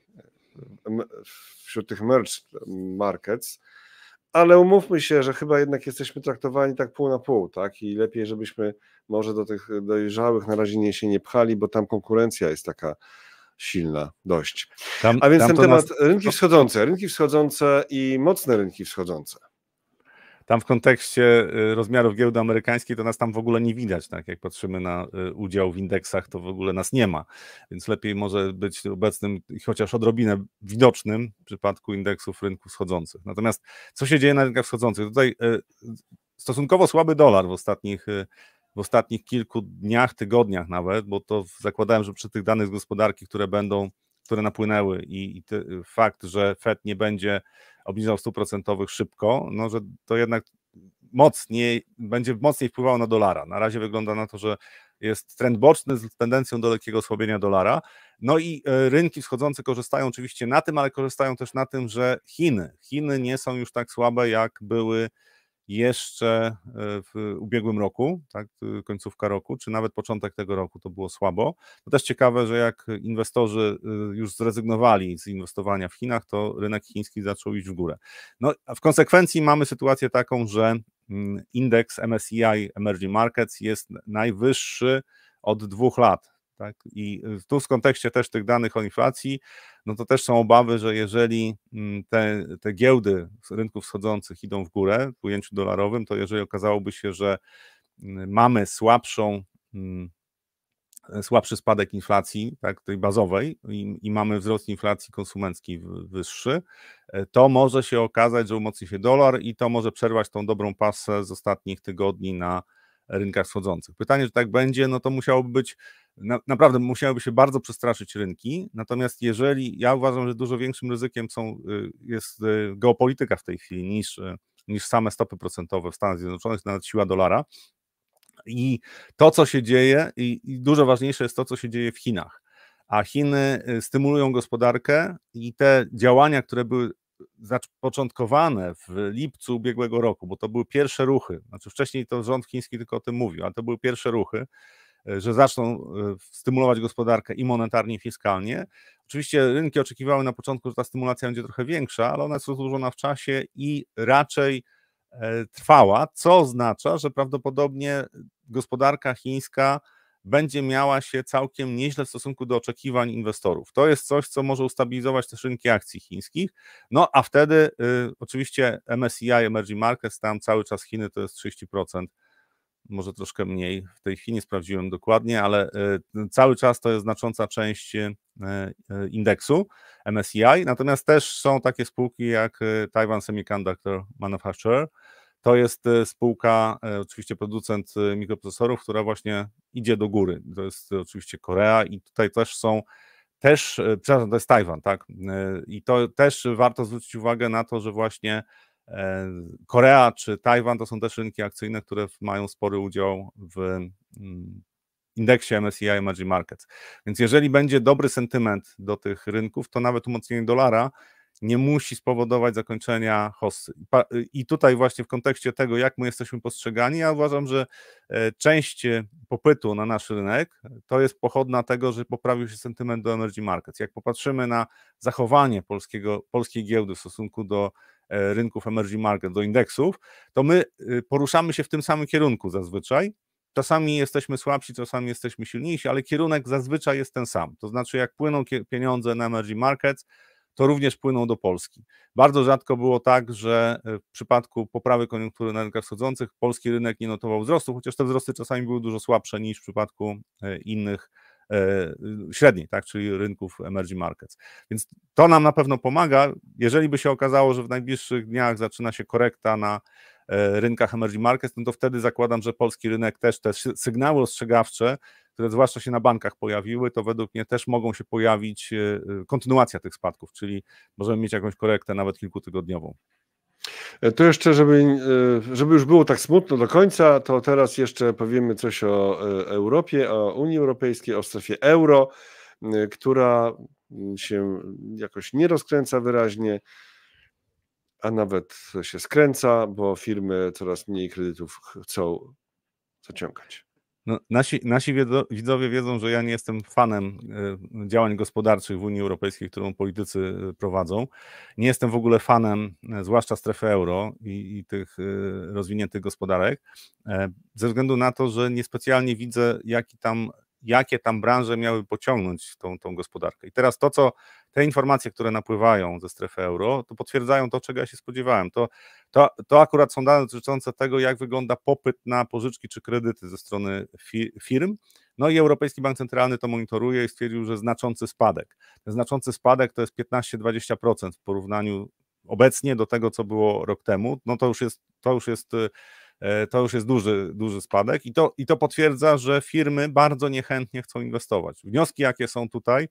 wśród tych merch markets, ale umówmy się, że chyba jednak jesteśmy traktowani tak pół na pół, tak? I lepiej, żebyśmy może do tych dojrzałych na razie nie się nie pchali, bo tam konkurencja jest taka silna dość. Tam, A więc ten temat nas... rynki wschodzące, rynki wschodzące i mocne rynki wschodzące. Tam w kontekście y, rozmiarów giełdy amerykańskiej to nas tam w ogóle nie widać, tak? Jak patrzymy na y, udział w indeksach, to w ogóle nas nie ma. Więc lepiej może być obecnym, chociaż odrobinę widocznym w przypadku indeksów rynków schodzących. Natomiast co się dzieje na rynkach wschodzących? Tutaj y, stosunkowo słaby dolar w ostatnich w ostatnich kilku dniach, tygodniach nawet, bo to zakładałem, że przy tych danych z gospodarki, które będą które napłynęły i, i ty, y, fakt, że Fed nie będzie obniżał stóp procentowych szybko, no że to jednak mocniej, będzie mocniej wpływało na dolara. Na razie wygląda na to, że jest trend boczny z tendencją do lekkiego osłabienia dolara. No i y, rynki wschodzące korzystają oczywiście na tym, ale korzystają też na tym, że Chiny. Chiny nie są już tak słabe, jak były jeszcze e, w ubiegłym roku, tak, e, końcówka roku, czy nawet początek tego roku to było słabo. To też ciekawe, że jak inwestorzy e, już zrezygnowali z inwestowania w Chinach, to rynek chiński zaczął iść w górę. No, a w konsekwencji mamy sytuację taką, że mm, indeks MSCI Emerging Markets jest najwyższy od dwóch lat tak? I y, tu w kontekście też tych danych o inflacji, no to też są obawy, że jeżeli mm, te, te giełdy z rynków wschodzących idą w górę w ujęciu dolarowym, to jeżeli okazałoby się, że mm, mamy słabszą mm, słabszy spadek inflacji, tak, tej bazowej, i, i, mamy wzrost inflacji konsumenckiej wyższy, e, to może się okazać, że umocni się dolar i to może przerwać tą dobrą pasę z ostatnich tygodni na rynkach wschodzących. Pytanie, czy tak będzie, no to musiałoby być na, naprawdę musiałyby się bardzo przestraszyć rynki. Natomiast jeżeli ja uważam, że dużo większym ryzykiem są, y, jest y, geopolityka w tej chwili niż, y, niż same stopy procentowe w Stanach Zjednoczonych, nawet siła dolara. I to, co się dzieje, i, i dużo ważniejsze jest to, co się dzieje w Chinach. A Chiny stymulują gospodarkę i te działania, które były zapoczątkowane w lipcu ubiegłego roku, bo to były pierwsze ruchy, znaczy wcześniej to rząd chiński tylko o tym mówił, ale to były pierwsze ruchy, E, że zaczną e, stymulować gospodarkę i monetarnie, i fiskalnie. Oczywiście rynki oczekiwały na początku, że ta stymulacja będzie trochę większa, ale ona jest rozłożona w czasie i raczej e, trwała, co oznacza, że prawdopodobnie gospodarka chińska będzie miała się całkiem nieźle w stosunku do oczekiwań inwestorów. To jest coś, co może ustabilizować też rynki akcji chińskich. No a wtedy y, oczywiście MSCI, Emerging Markets, tam cały czas Chiny to jest 30% może troszkę mniej. W tej chwili nie sprawdziłem dokładnie, ale e, cały czas to jest znacząca część e, e, indeksu MSCI. Natomiast też są takie spółki jak Taiwan Semiconductor Manufacturer. To jest spółka, oczywiście producent mikroprocesorów, która właśnie idzie do góry. To jest oczywiście Korea i tutaj też są też, przepraszam, to jest Tajwan, tak? I to też warto zwrócić uwagę na to, że właśnie Korea czy Tajwan to są też rynki akcyjne, które mają spory udział w mm, indeksie MSCI Emerging Markets. Więc jeżeli będzie dobry sentyment do tych rynków, to nawet umocnienie dolara nie musi spowodować zakończenia hossy. I tutaj właśnie w kontekście tego, jak my jesteśmy postrzegani, ja uważam, że e, część popytu na nasz rynek to jest pochodna tego, że poprawił się sentyment do emerging markets. Jak popatrzymy na zachowanie polskiego, polskiej giełdy w stosunku do E, rynków emerging market, do indeksów, to my y, poruszamy się w tym samym kierunku zazwyczaj. Czasami jesteśmy słabsi, czasami jesteśmy silniejsi, ale kierunek zazwyczaj jest ten sam. To znaczy, jak płyną pieniądze na emerging markets, to również płyną do Polski. Bardzo rzadko było tak, że e, w przypadku poprawy koniunktury na rynkach wschodzących polski rynek nie notował wzrostu, chociaż te wzrosty czasami były dużo słabsze niż w przypadku e, innych E, y, średniej, tak, czyli rynków emerging markets. Więc to nam na pewno pomaga. Jeżeli by się okazało, że w najbliższych dniach zaczyna się korekta na e, rynkach emerging markets, no to wtedy zakładam, że polski rynek też te sygnały ostrzegawcze, które zwłaszcza się na bankach pojawiły, to według mnie też mogą się pojawić e, kontynuacja tych spadków, czyli możemy mieć jakąś korektę nawet kilkutygodniową. E, to jeszcze, żeby, e, żeby już było tak smutno do końca, to teraz jeszcze powiemy coś o e, Europie, o Unii Europejskiej, o strefie euro, która się jakoś nie rozkręca wyraźnie, a nawet się skręca, bo firmy coraz mniej kredytów chcą zaciągać. No, nasi nasi widzowie wiedzą, że ja nie jestem fanem e, działań gospodarczych w Unii Europejskiej, którą politycy e, prowadzą. Nie jestem w ogóle fanem, e, zwłaszcza strefy euro i, i tych rozwiniętych gospodarek, ze względu na to, że niespecjalnie widzę, jaki tam jakie tam branże miały pociągnąć tą, tą gospodarkę. I teraz to, co te informacje, które napływają ze strefy euro, to potwierdzają to, czego ja się spodziewałem. To, to, to akurat są dane dotyczące tego, jak wygląda popyt na pożyczki czy kredyty ze strony fi, firm. No i Europejski Bank Centralny to monitoruje i stwierdził, że znaczący spadek. Ten znaczący spadek to jest 15-20% w porównaniu obecnie do tego, co było rok temu. No to już jest, to już jest y, E, to już jest duży, duży spadek i to, i to potwierdza, że firmy bardzo niechętnie chcą inwestować. Wnioski jakie są tutaj?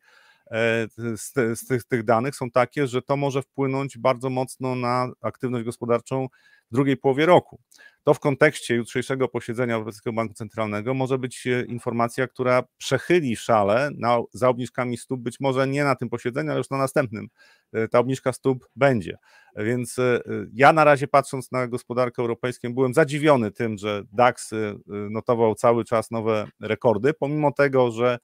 E, z, z tych, tych danych są takie, że to może wpłynąć bardzo mocno na aktywność gospodarczą w drugiej połowie roku. To w kontekście jutrzejszego posiedzenia Europejskiego Banku Centralnego może być e, informacja, która przechyli szale na, za obniżkami stóp, być może nie na tym posiedzeniu, ale już na następnym. E, ta obniżka stóp będzie. Więc ja na razie patrząc na gospodarkę europejską byłem zadziwiony tym, że DAX notował cały czas nowe rekordy, pomimo tego, że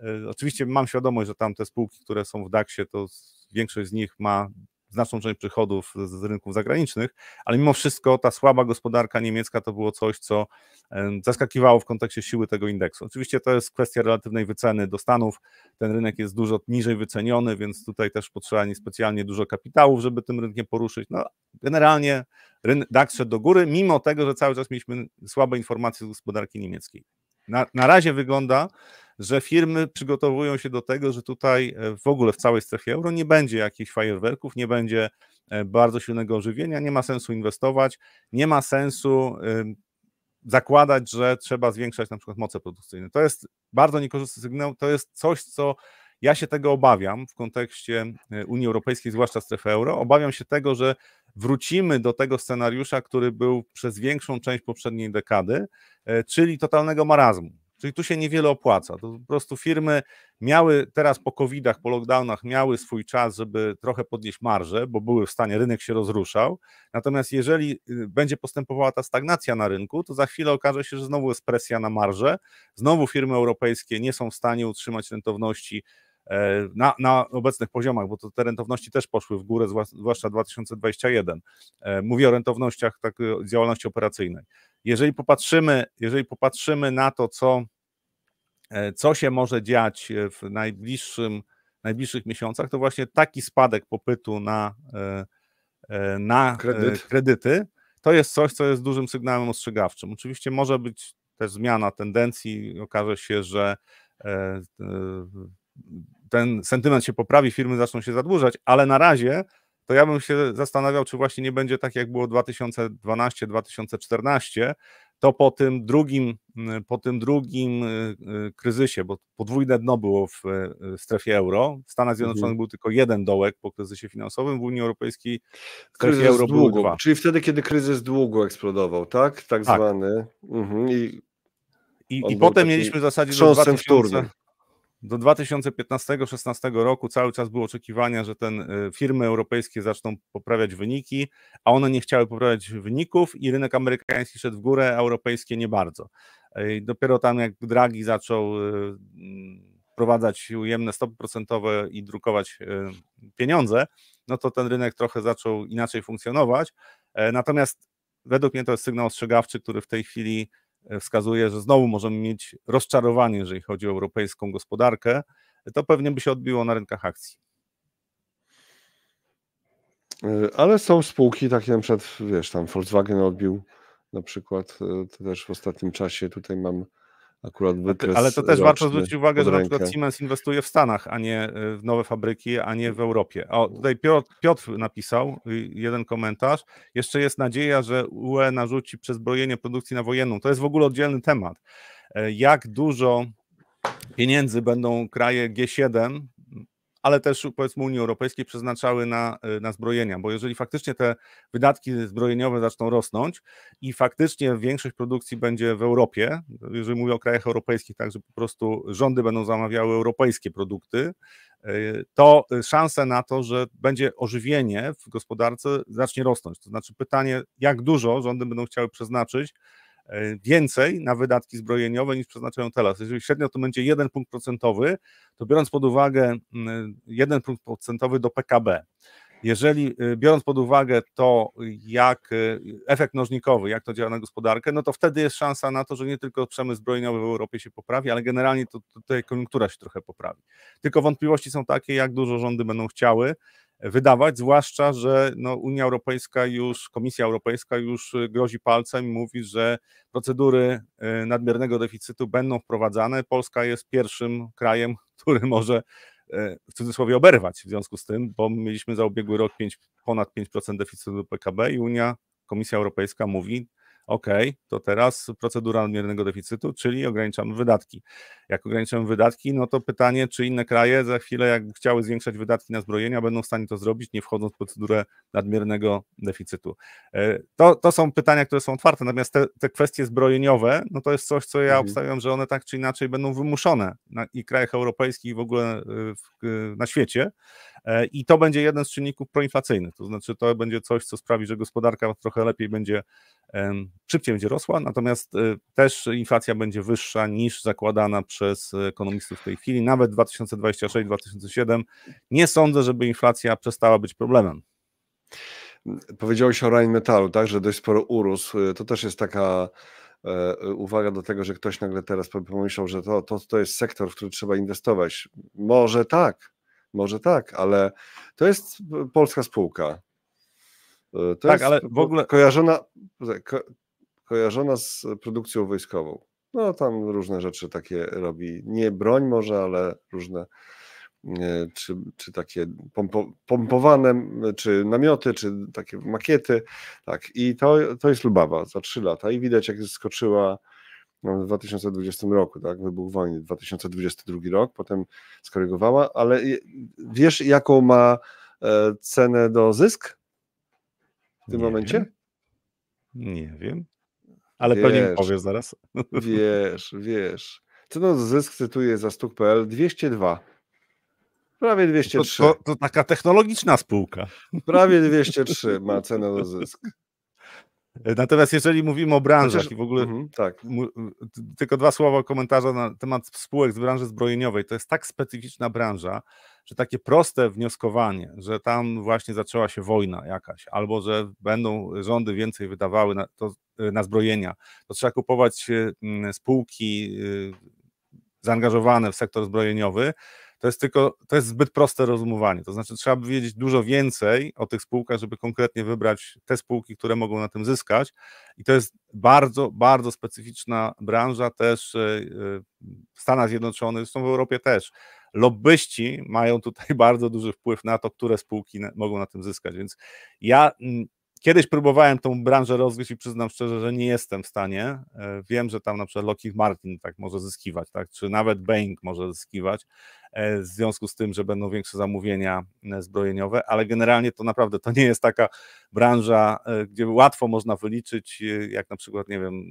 E, oczywiście mam świadomość, że tam te spółki, które są w DAX-ie, to większość z nich ma znaczną część przychodów z rynków zagranicznych, ale mimo wszystko ta słaba gospodarka niemiecka to było coś, co e, zaskakiwało w kontekście siły tego indeksu. Oczywiście to jest kwestia relatywnej wyceny do Stanów. Ten rynek jest dużo niżej wyceniony, więc tutaj też potrzeba niespecjalnie dużo kapitałów, żeby tym rynkiem poruszyć. No, generalnie rynek DAX szedł do góry, mimo tego, że cały czas mieliśmy słabe informacje z gospodarki niemieckiej. Na, na razie wygląda, że firmy przygotowują się do tego, że tutaj e, w ogóle w całej strefie euro nie będzie jakichś fajerwerków, nie będzie e, bardzo silnego ożywienia, nie ma sensu inwestować, nie ma sensu zakładać, że trzeba zwiększać na przykład moce produkcyjne. To jest bardzo niekorzystny sygnał, to jest coś, co ja się tego obawiam w kontekście e, Unii Europejskiej, zwłaszcza strefy euro. Obawiam się tego, że wrócimy do tego scenariusza, który był przez większą część poprzedniej dekady, czyli totalnego marazmu. Czyli tu się niewiele opłaca. To po prostu firmy miały teraz po covidach, po lockdownach, miały swój czas, żeby trochę podnieść marże bo były w stanie, rynek się rozruszał. Natomiast jeżeli y, będzie postępowała ta stagnacja na rynku, to za chwilę okaże się, że znowu jest presja na marżę, znowu firmy europejskie nie są w stanie utrzymać rentowności e, na, na, obecnych poziomach, bo to te rentowności też poszły w górę, zwłaszcza 2021. E, mówię o rentownościach tak, e, działalności operacyjnej. Jeżeli popatrzymy, jeżeli popatrzymy na to, co E, co się może dziać e, w najbliższym, najbliższych miesiącach, to właśnie taki spadek popytu na, e, na Kredyt. kredyty, to jest coś, co jest dużym sygnałem ostrzegawczym. Oczywiście może być też zmiana tendencji, okaże się, że ten sentyment się poprawi, firmy zaczną się zadłużać, ale na razie to ja bym się zastanawiał, czy właśnie nie będzie tak, jak było 2012-2014, to po tym drugim, po tym drugim y, y, kryzysie, bo podwójne dno było w e, strefie euro, w Stanach mhm. Zjednoczonych mhm. był tylko jeden dołek po kryzysie finansowym, w Unii Europejskiej w strefie kryzys euro długu, dwa. Czyli wtedy, kiedy kryzys długu eksplodował, tak? Tak, tak. zwany. Mhm. I, I, i potem mieliśmy w zasadzie do 2000, wtórny. Do 2015-16 roku cały czas były oczekiwania, że ten y, firmy europejskie zaczną poprawiać wyniki, a one nie chciały poprawiać wyników i rynek amerykański szedł w górę, a europejskie nie bardzo. Y, I dopiero tam jak Draghi zaczął y, mm, wprowadzać ujemne stopy procentowe i drukować pieniądze, no to ten rynek trochę zaczął inaczej funkcjonować. E, natomiast według mnie to jest sygnał ostrzegawczy, który w tej chwili E, wskazuje, że znowu możemy mieć rozczarowanie, jeżeli chodzi o europejską gospodarkę, to pewnie by się odbiło na rynkach akcji. E, ale są spółki takie na przykład, wiesz, tam Volkswagen odbił na przykład, e, to też w ostatnim czasie tutaj mam akurat wykres. Ale to też warto zwrócić uwagę, że na przykład Siemens inwestuje w Stanach, a nie e, w nowe fabryki, a nie w Europie. O, tutaj Piotr, Piotr napisał y, jeden komentarz. Jeszcze jest nadzieja, że UE narzuci przezbrojenie produkcji na wojenną. To jest w ogóle oddzielny temat. E, jak dużo pieniędzy będą kraje G7 ale też powiedzmy Unii Europejskiej przeznaczały na, e, na zbrojenia, bo jeżeli faktycznie te wydatki zbrojeniowe zaczną rosnąć i faktycznie większość produkcji będzie w Europie, jeżeli mówię o krajach europejskich, także po prostu rządy będą zamawiały europejskie produkty, e, to e, szanse na to, że będzie ożywienie w gospodarce zacznie rosnąć. To znaczy pytanie, jak dużo rządy będą chciały przeznaczyć E, więcej na wydatki zbrojeniowe niż przeznaczają teraz. Jeżeli średnio to będzie 1 punkt procentowy, to biorąc pod uwagę 1 mm, punkt procentowy do PKB, jeżeli e, biorąc pod uwagę to, jak e, efekt nożnikowy, jak to działa na gospodarkę, no to wtedy jest szansa na to, że nie tylko przemysł zbrojeniowy w Europie się poprawi, ale generalnie to tutaj koniunktura się trochę poprawi. Tylko wątpliwości są takie, jak dużo rządy będą chciały wydawać, zwłaszcza, że no, Unia Europejska już, Komisja Europejska już y, grozi palcem i mówi, że procedury y, nadmiernego deficytu będą wprowadzane. Polska jest pierwszym krajem, który może y, w cudzysłowie oberwać w związku z tym, bo mieliśmy za ubiegły rok 5, ponad 5% deficytu PKB i Unia, Komisja Europejska mówi, OK, to teraz procedura nadmiernego deficytu, czyli ograniczamy wydatki. Jak ograniczamy wydatki, no to pytanie, czy inne kraje za chwilę, jak chciały zwiększać wydatki na zbrojenia, będą w stanie to zrobić, nie wchodząc w procedurę nadmiernego deficytu. E, to, to są pytania, które są otwarte, natomiast te, te kwestie zbrojeniowe, no to jest coś, co ja mhm. obstawiam, że one tak czy inaczej będą wymuszone na, i krajach europejskich i w ogóle e, w, e, na świecie. E, I to będzie jeden z czynników proinflacyjnych, to znaczy to będzie coś, co sprawi, że gospodarka trochę lepiej będzie, szybciej będzie rosła, natomiast e, też inflacja będzie wyższa niż zakładana przez e, ekonomistów w tej chwili, nawet 2026-2027. Nie sądzę, żeby inflacja przestała być problemem. Powiedziałeś o Rheinmetallu, tak, że dość sporo urósł. To też jest taka uwaga do tego, że ktoś nagle teraz pomyślał, że to, to, to jest sektor, w który trzeba inwestować. Może tak, może tak, ale to jest polska spółka. E, to tak, jest ale w ogóle. Kojarzona, ko, kojarzona z produkcją wojskową. No tam różne rzeczy takie robi. Nie broń może, ale różne. E, czy, czy takie pompo, pompowane, czy namioty, czy takie makiety. Tak, i to, to jest Lubawa za trzy lata. I widać, jak skoczyła w 2020 roku, tak? Wybuch wojny, 2022 rok, potem skorygowała, ale wiesz, jaką ma e, cenę do zysk w tym Nie momencie? Wiem. Nie wiem. Ale wiesz, pewnie powiesz zaraz. Wiesz, wiesz. Cena do zysk cytuję za stuk.pl 202. Prawie 203. To, to, to, taka technologiczna spółka. Prawie 203 ma cenę do zysk. Natomiast jeżeli mówimy o branżach i w ogóle mhm, tak. tylko dwa słowa komentarza na temat spółek z branży zbrojeniowej, to jest tak specyficzna branża, że takie proste wnioskowanie, że tam właśnie zaczęła się wojna jakaś, albo że będą rządy więcej wydawały na, to, na zbrojenia, to trzeba kupować mm, spółki y, zaangażowane w sektor zbrojeniowy, to jest tylko, to jest zbyt proste rozumowanie. To znaczy, trzeba by wiedzieć dużo więcej o tych spółkach, żeby konkretnie wybrać te spółki, które mogą na tym zyskać. I to jest bardzo, bardzo specyficzna branża też e, e, w Stanach Zjednoczonych, zresztą w Europie też. Lobbyści mają tutaj bardzo duży wpływ na to, które spółki mogą na tym zyskać. Więc ja mm, Kiedyś próbowałem tą branżę rozgryźć i przyznam szczerze, że nie jestem w stanie. E, wiem, że tam na przykład Lockheed Martin tak może zyskiwać, tak? czy nawet Boeing może zyskiwać, E, w związku z tym, że będą większe zamówienia e, zbrojeniowe, ale generalnie to naprawdę to nie jest taka branża, e, gdzie łatwo można wyliczyć, jak na przykład, nie wiem,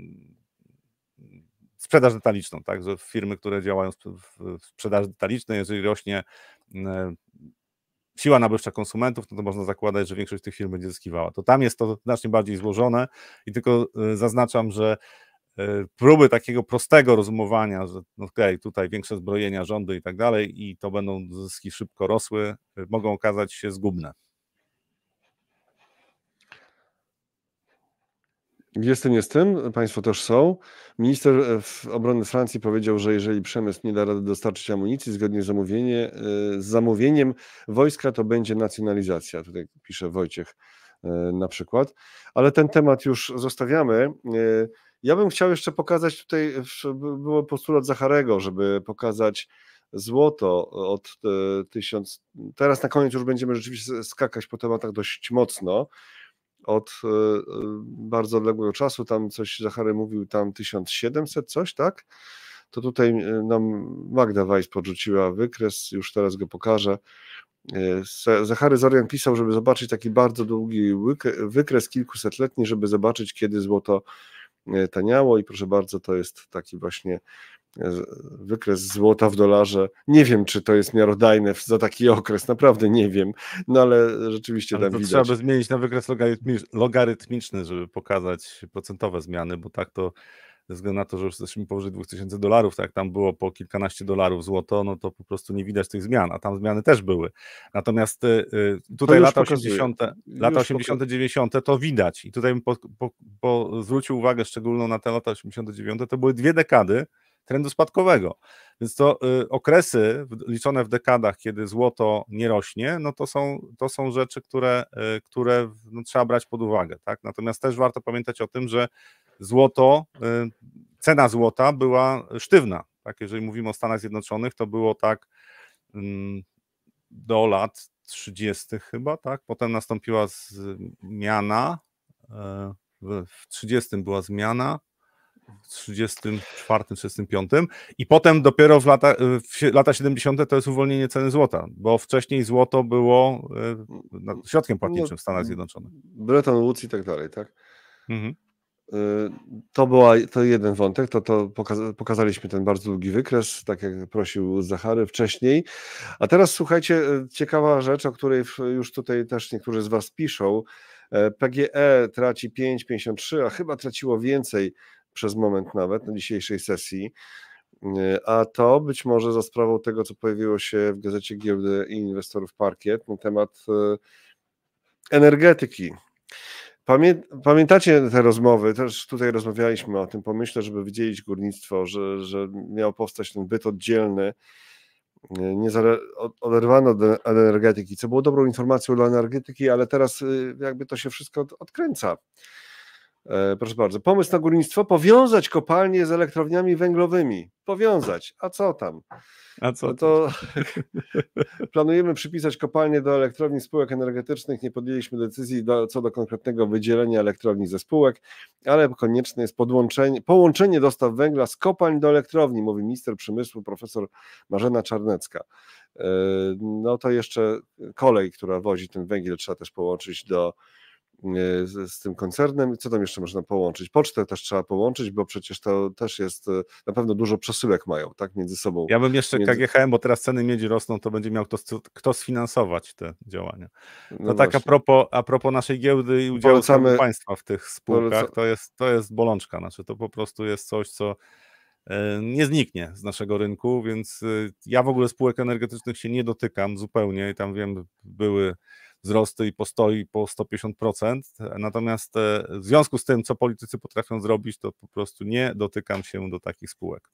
sprzedaż detaliczną, tak, że firmy, które działają w sprzedaży detalicznej, jeżeli rośnie siła nabywcza konsumentów, no to można zakładać, że większość tych firm będzie zyskiwała. To tam jest to znacznie bardziej złożone i tylko zaznaczam, że E, próby takiego prostego rozumowania, że no okej, okay, tutaj większe zbrojenia, rządy i tak dalej, i to będą zyski szybko rosły, e, mogą okazać się zgubne. Jestem, jestem, Państwo też są. Minister e, obrony Francji powiedział, że jeżeli przemysł nie da rady dostarczyć amunicji zgodnie z, zamówienie, z zamówieniem wojska, to będzie nacjonalizacja. Tutaj pisze Wojciech na przykład. Ale ten temat już zostawiamy. Ja bym chciał jeszcze pokazać tutaj, było postulat Zacharego, żeby pokazać złoto od e, tysiąc. Teraz na koniec już będziemy rzeczywiście skakać po tematach dość mocno. Od e, e, bardzo odległego czasu, tam coś Zachary mówił, tam 1700, coś, tak? To tutaj nam Magda Weiss podrzuciła wykres, już teraz go pokażę. Zachary Zorian pisał, żeby zobaczyć taki bardzo długi wykres kilkusetletni, żeby zobaczyć, kiedy złoto E, taniało i proszę bardzo, to jest taki właśnie e, wykres złota w dolarze. Nie wiem, czy to jest miarodajne za taki okres, naprawdę nie wiem, no ale rzeczywiście ale tam to widać. Trzeba by zmienić na wykres logarytmiczny, żeby pokazać procentowe zmiany, bo tak to ze względu na to, że już jesteśmy powyżej 2000 dolarów, tak jak tam było po kilkanaście dolarów złoto, no to po prostu nie widać tych zmian, a tam zmiany też były. Natomiast y, y, tutaj lata pokazuje. 80., lata 80 90 to widać i tutaj bym po, po, po, zwrócił uwagę szczególną na te lata 89, to były dwie dekady trendu spadkowego. Więc to y, okresy liczone w dekadach, kiedy złoto nie rośnie, no to są, to są rzeczy, które, y, które no, trzeba brać pod uwagę. Tak? Natomiast też warto pamiętać o tym, że złoto, y, cena złota była sztywna. Tak, jeżeli mówimy o Stanach Zjednoczonych, to było tak mm, do lat 30. chyba, tak? Potem nastąpiła zmiana. Y, w 30 była zmiana, w 34, 35 i potem dopiero w lata, y, w lata 70 to jest uwolnienie ceny złota, bo wcześniej złoto było środkiem płatniczym w Stanach no, Zjednoczonych. Bretton Woods i tak dalej, tak? Mhm. Y, to była to jeden wątek, to, to pokazaliśmy ten bardzo długi wykres, tak jak prosił Zachary wcześniej. A teraz słuchajcie, y, ciekawa rzecz, o której już tutaj też niektórzy z Was piszą. PGE e traci 5,53, a chyba traciło więcej przez moment nawet na dzisiejszej sesji. Y, a to być może za sprawą tego, co pojawiło się w gazecie Giełdy i Inwestorów Parkiet na temat energetyki. Pamiętacie te rozmowy, też tutaj rozmawialiśmy o tym pomyśle, żeby wydzielić górnictwo, że, że miał powstać ten byt oddzielny, oderwany od energetyki, co było dobrą informacją dla energetyki, ale teraz y, jakby to się wszystko odkręca. E, proszę bardzo, pomysł na górnictwo, powiązać kopalnie z elektrowniami węglowymi. Powiązać, a co tam? A co? No to planujemy przypisać kopalnie do elektrowni spółek energetycznych. Nie podjęliśmy decyzji do, co do konkretnego wydzielenia elektrowni ze spółek, ale konieczne jest podłączenie, połączenie dostaw węgla z kopalń do elektrowni, mówi minister przemysłu profesor Marzena Czarnecka. E, no to jeszcze kolej, która wozi ten węgiel, trzeba też połączyć do E, z, z, tym koncernem i co tam jeszcze można połączyć? Pocztę też trzeba połączyć, bo przecież to też jest, e, na pewno dużo przesyłek mają, tak, między sobą. Ja bym jeszcze między... KGHM, bo teraz ceny miedzi rosną, to będzie miał kto, kto sfinansować te działania. No to no tak a propos, a propos naszej giełdy i udziału Polecamy... państwa w tych spółkach, to, jest, to jest bolączka, znaczy to po prostu jest coś, co e, nie zniknie z naszego rynku, więc ja w ogóle spółek energetycznych się nie dotykam zupełnie i tam wiem, były wzrosty i postoi po 150%. Natomiast e, w związku z tym, co politycy potrafią zrobić, to po prostu nie dotykam się do takich spółek.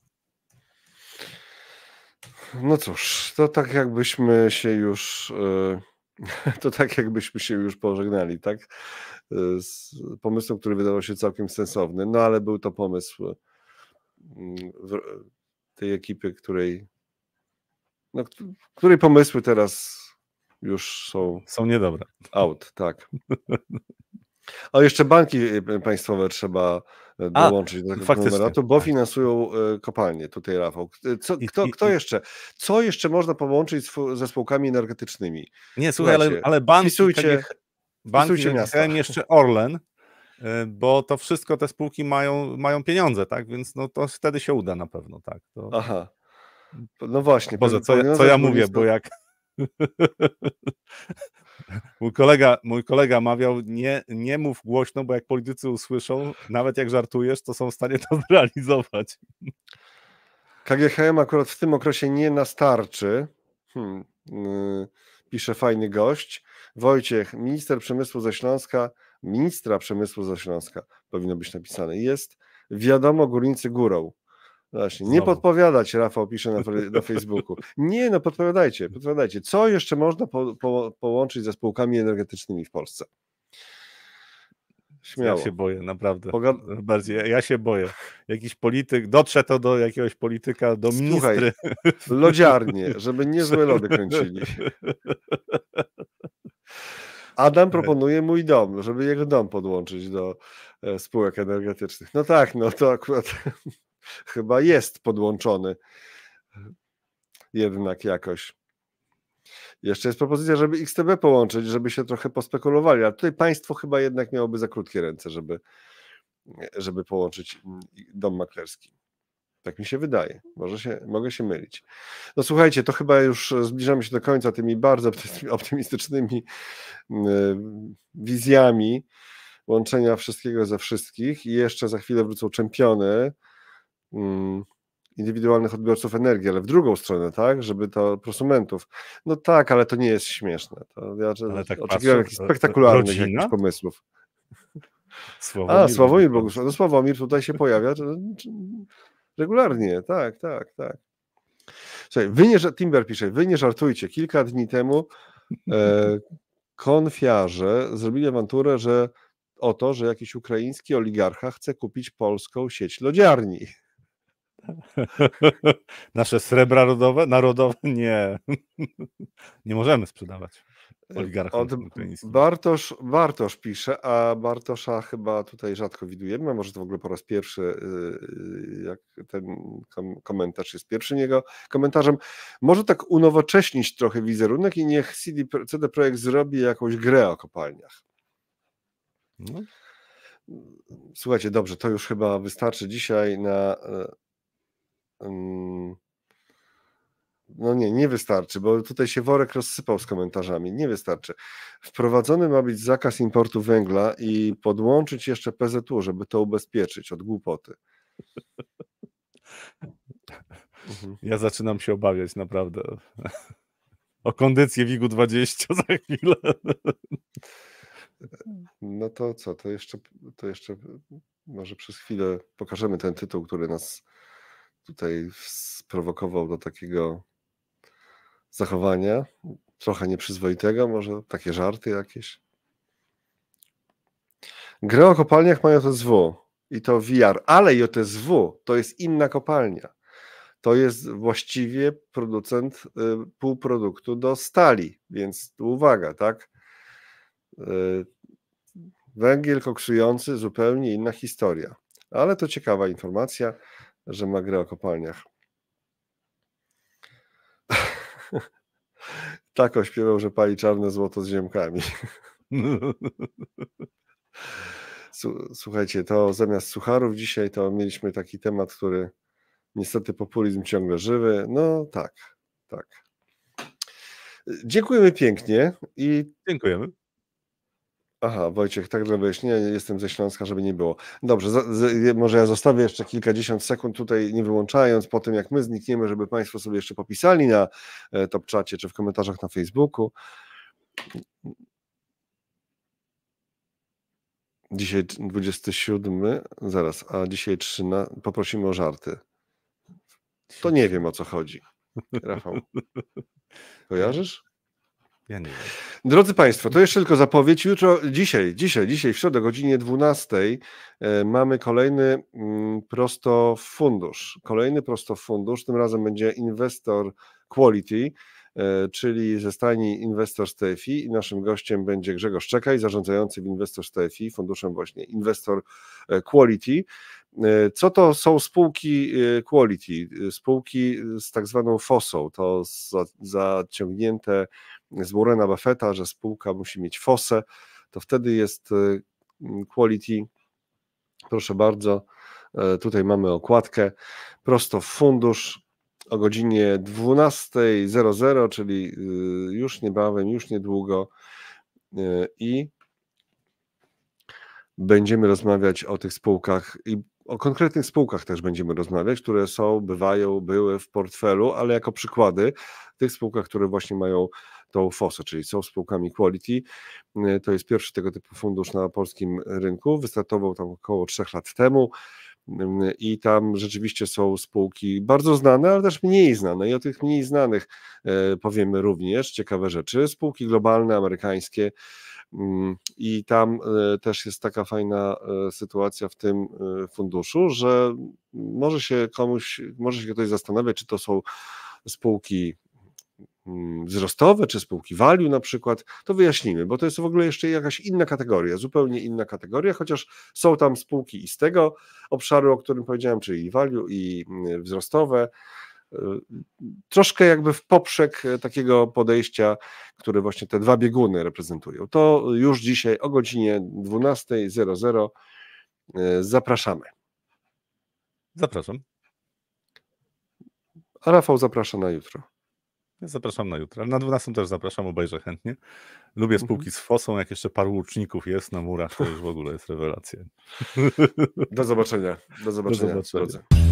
No cóż, to tak jakbyśmy się już. E, to tak jakbyśmy się już pożegnali, tak? E, z pomysłem, który wydawał się całkiem sensowny, no ale był to pomysł mm, tej ekipy, której, no, której pomysły teraz już są. Są niedobre. Out, tak. A jeszcze banki y, państwowe trzeba e, dołączyć A, do tego numeratu, bo tak. finansują e, kopalnie. Tutaj Rafał. E, co, kto, kto jeszcze? Co jeszcze można połączyć ze spółkami energetycznymi? Nie, słuchaj, ale, ale banki, tak pisujcie, KGH, banki pisujcie jeszcze Orlen, bo to wszystko te spółki mają, mają pieniądze, tak? Więc no to wtedy się uda na pewno, tak. To... Aha. No właśnie. Boże, co, co ja mówię, bo jak Mój kolega, mój kolega mawiał, nie, nie mów głośno, bo jak politycy usłyszą, nawet jak żartujesz, to są w stanie to zrealizować. KGHM akurat w tym okresie nie nastarczy. Hmm, y, pisze fajny gość. Wojciech, minister przemysłu ze Śląska, ministra przemysłu ze Śląska, powinno być napisane, jest wiadomo górnicy górą. Właśnie, Znowu. nie podpowiadać, Rafał pisze na, na Facebooku. Nie, no podpowiadajcie, podpowiadajcie. Co jeszcze można po, po, połączyć ze spółkami energetycznymi w Polsce? Śmiało. Ja się boję, naprawdę. Pogad... Bardziej, ja się boję. Jakiś polityk, dotrze to do jakiegoś polityka, do ministry. Słuchaj, lodziarnie, żeby niezłe lody kręcili. Adam proponuje mój dom, żeby jego dom podłączyć do e, spółek energetycznych. No tak, no to akurat chyba jest podłączony jednak jakoś. Jeszcze jest propozycja, żeby XTB połączyć, żeby się trochę pospekulowali, ale tutaj państwo chyba jednak miałoby za krótkie ręce, żeby, żeby połączyć mm, dom maklerski. Tak mi się wydaje. Może się, mogę się mylić. No słuchajcie, to chyba już zbliżamy się do końca tymi bardzo optymistycznymi mm, wizjami łączenia wszystkiego ze wszystkich. I jeszcze za chwilę wrócą czempiony. Mm, indywidualnych odbiorców energii, ale w drugą stronę, tak? Żeby to prosumentów. No tak, ale to nie jest śmieszne. To ja ale tak oczekiwałem jakichś spektakularnych rodzina? jakichś pomysłów. Sławomir. A, Sławomir Bogusław. No Sławomir tutaj się pojawia regularnie, tak, tak, tak. Słuchaj, wy nie, Timber pisze, wy nie żartujcie. Kilka dni temu e, konfiarze zrobili awanturę, że o to, że jakiś ukraiński oligarcha chce kupić polską sieć lodziarni. Nasze srebra rodowe, narodowe? Nie. Nie możemy sprzedawać y, oligarchom Od Bartosz, Bartosz pisze, a Bartosza chyba tutaj rzadko widujemy, może to w ogóle po raz pierwszy, y, y, jak ten komentarz jest pierwszym jego komentarzem. Może tak unowocześnić trochę wizerunek i niech CD, CD Projekt zrobi jakąś grę o kopalniach. No. Słuchajcie, dobrze, to już chyba wystarczy dzisiaj na e, no nie, nie wystarczy, bo tutaj się worek rozsypał z komentarzami. Nie wystarczy. Wprowadzony ma być zakaz importu węgla i podłączyć jeszcze PZU, żeby to ubezpieczyć od głupoty. Mhm. Ja zaczynam się obawiać, naprawdę. O kondycję WIGU 20 za chwilę. No to co, to jeszcze, to jeszcze może przez chwilę pokażemy ten tytuł, który nas tutaj sprowokował do takiego zachowania, trochę nieprzyzwoitego, może takie żarty jakieś. Grę o kopalniach mają JSW i to VR, ale JTSW to jest inna kopalnia. To jest właściwie producent y, półproduktu do stali, więc uwaga, tak? Y, węgiel koksujący, zupełnie inna historia. Ale to ciekawa informacja że ma grę o kopalniach. tak ośpiewał, że pali czarne złoto z ziemkami. Słuchajcie, to zamiast sucharów dzisiaj to mieliśmy taki temat, który niestety populizm ciągle żywy. No tak, tak. Dziękujemy pięknie i dziękujemy. Aha, Wojciech, tak dla wyjaśnienia, jestem ze Śląska, żeby nie było. Dobrze, za, z, może ja zostawię jeszcze kilkadziesiąt sekund tutaj, nie wyłączając, po tym jak my znikniemy, żeby Państwo sobie jeszcze popisali na e, czacie czy w komentarzach na Facebooku. Dzisiaj 27, zaraz, a dzisiaj 13, poprosimy o żarty. To nie wiem o co chodzi, Rafał. Kojarzysz? Ja nie wiem. Drodzy Państwo, to jeszcze tylko zapowiedź. Jutro, dzisiaj, dzisiaj, dzisiaj w środę o godzinie 12 e, mamy kolejny mm, prosto fundusz. Kolejny prosto fundusz, tym razem będzie Investor Quality, e, czyli ze stajni Investor TFI i naszym gościem będzie Grzegorz Czekaj, zarządzający w Investor TFI, funduszem właśnie Investor e, Quality. Co to są spółki quality? Spółki z tak zwaną FOSą, to zaciągnięte z Warrena Buffetta, że spółka musi mieć fosę, to wtedy jest y, mm, quality. Proszę bardzo, e, tutaj mamy okładkę prosto w fundusz o godzinie 12.00, czyli y, już niebawem, już niedługo y, i będziemy rozmawiać o tych spółkach i o konkretnych spółkach też będziemy rozmawiać, które są, bywają, były w portfelu, ale jako przykłady tych spółkach, które właśnie mają tą FOSę, czyli są spółkami Quality. Y, to jest pierwszy tego typu fundusz na polskim rynku. Wystartował tam około trzech lat temu y, i tam rzeczywiście są spółki bardzo znane, ale też mniej znane i o tych mniej znanych y, powiemy również ciekawe rzeczy. Spółki globalne, amerykańskie, Mm, I tam e, też jest taka fajna e, sytuacja w tym e, funduszu, że może się komuś, może się ktoś zastanawiać, czy to są spółki mm, wzrostowe, czy spółki value na przykład, to wyjaśnimy, bo to jest w ogóle jeszcze jakaś inna kategoria, zupełnie inna kategoria, chociaż są tam spółki i z tego obszaru, o którym powiedziałem, czyli value i mm, wzrostowe, Y, troszkę jakby w poprzek e, takiego podejścia, które właśnie te dwa bieguny reprezentują. To już dzisiaj o godzinie 12.00 e, zapraszamy. Zapraszam. A Rafał zaprasza na jutro. Ja zapraszam na jutro. Na 12 też zapraszam, obejrzę chętnie. Lubię mhm. spółki z Fosą, jak jeszcze paru łuczników jest na murach, to już w ogóle jest rewelacja. Do zobaczenia. Do zobaczenia. Do zobaczenia.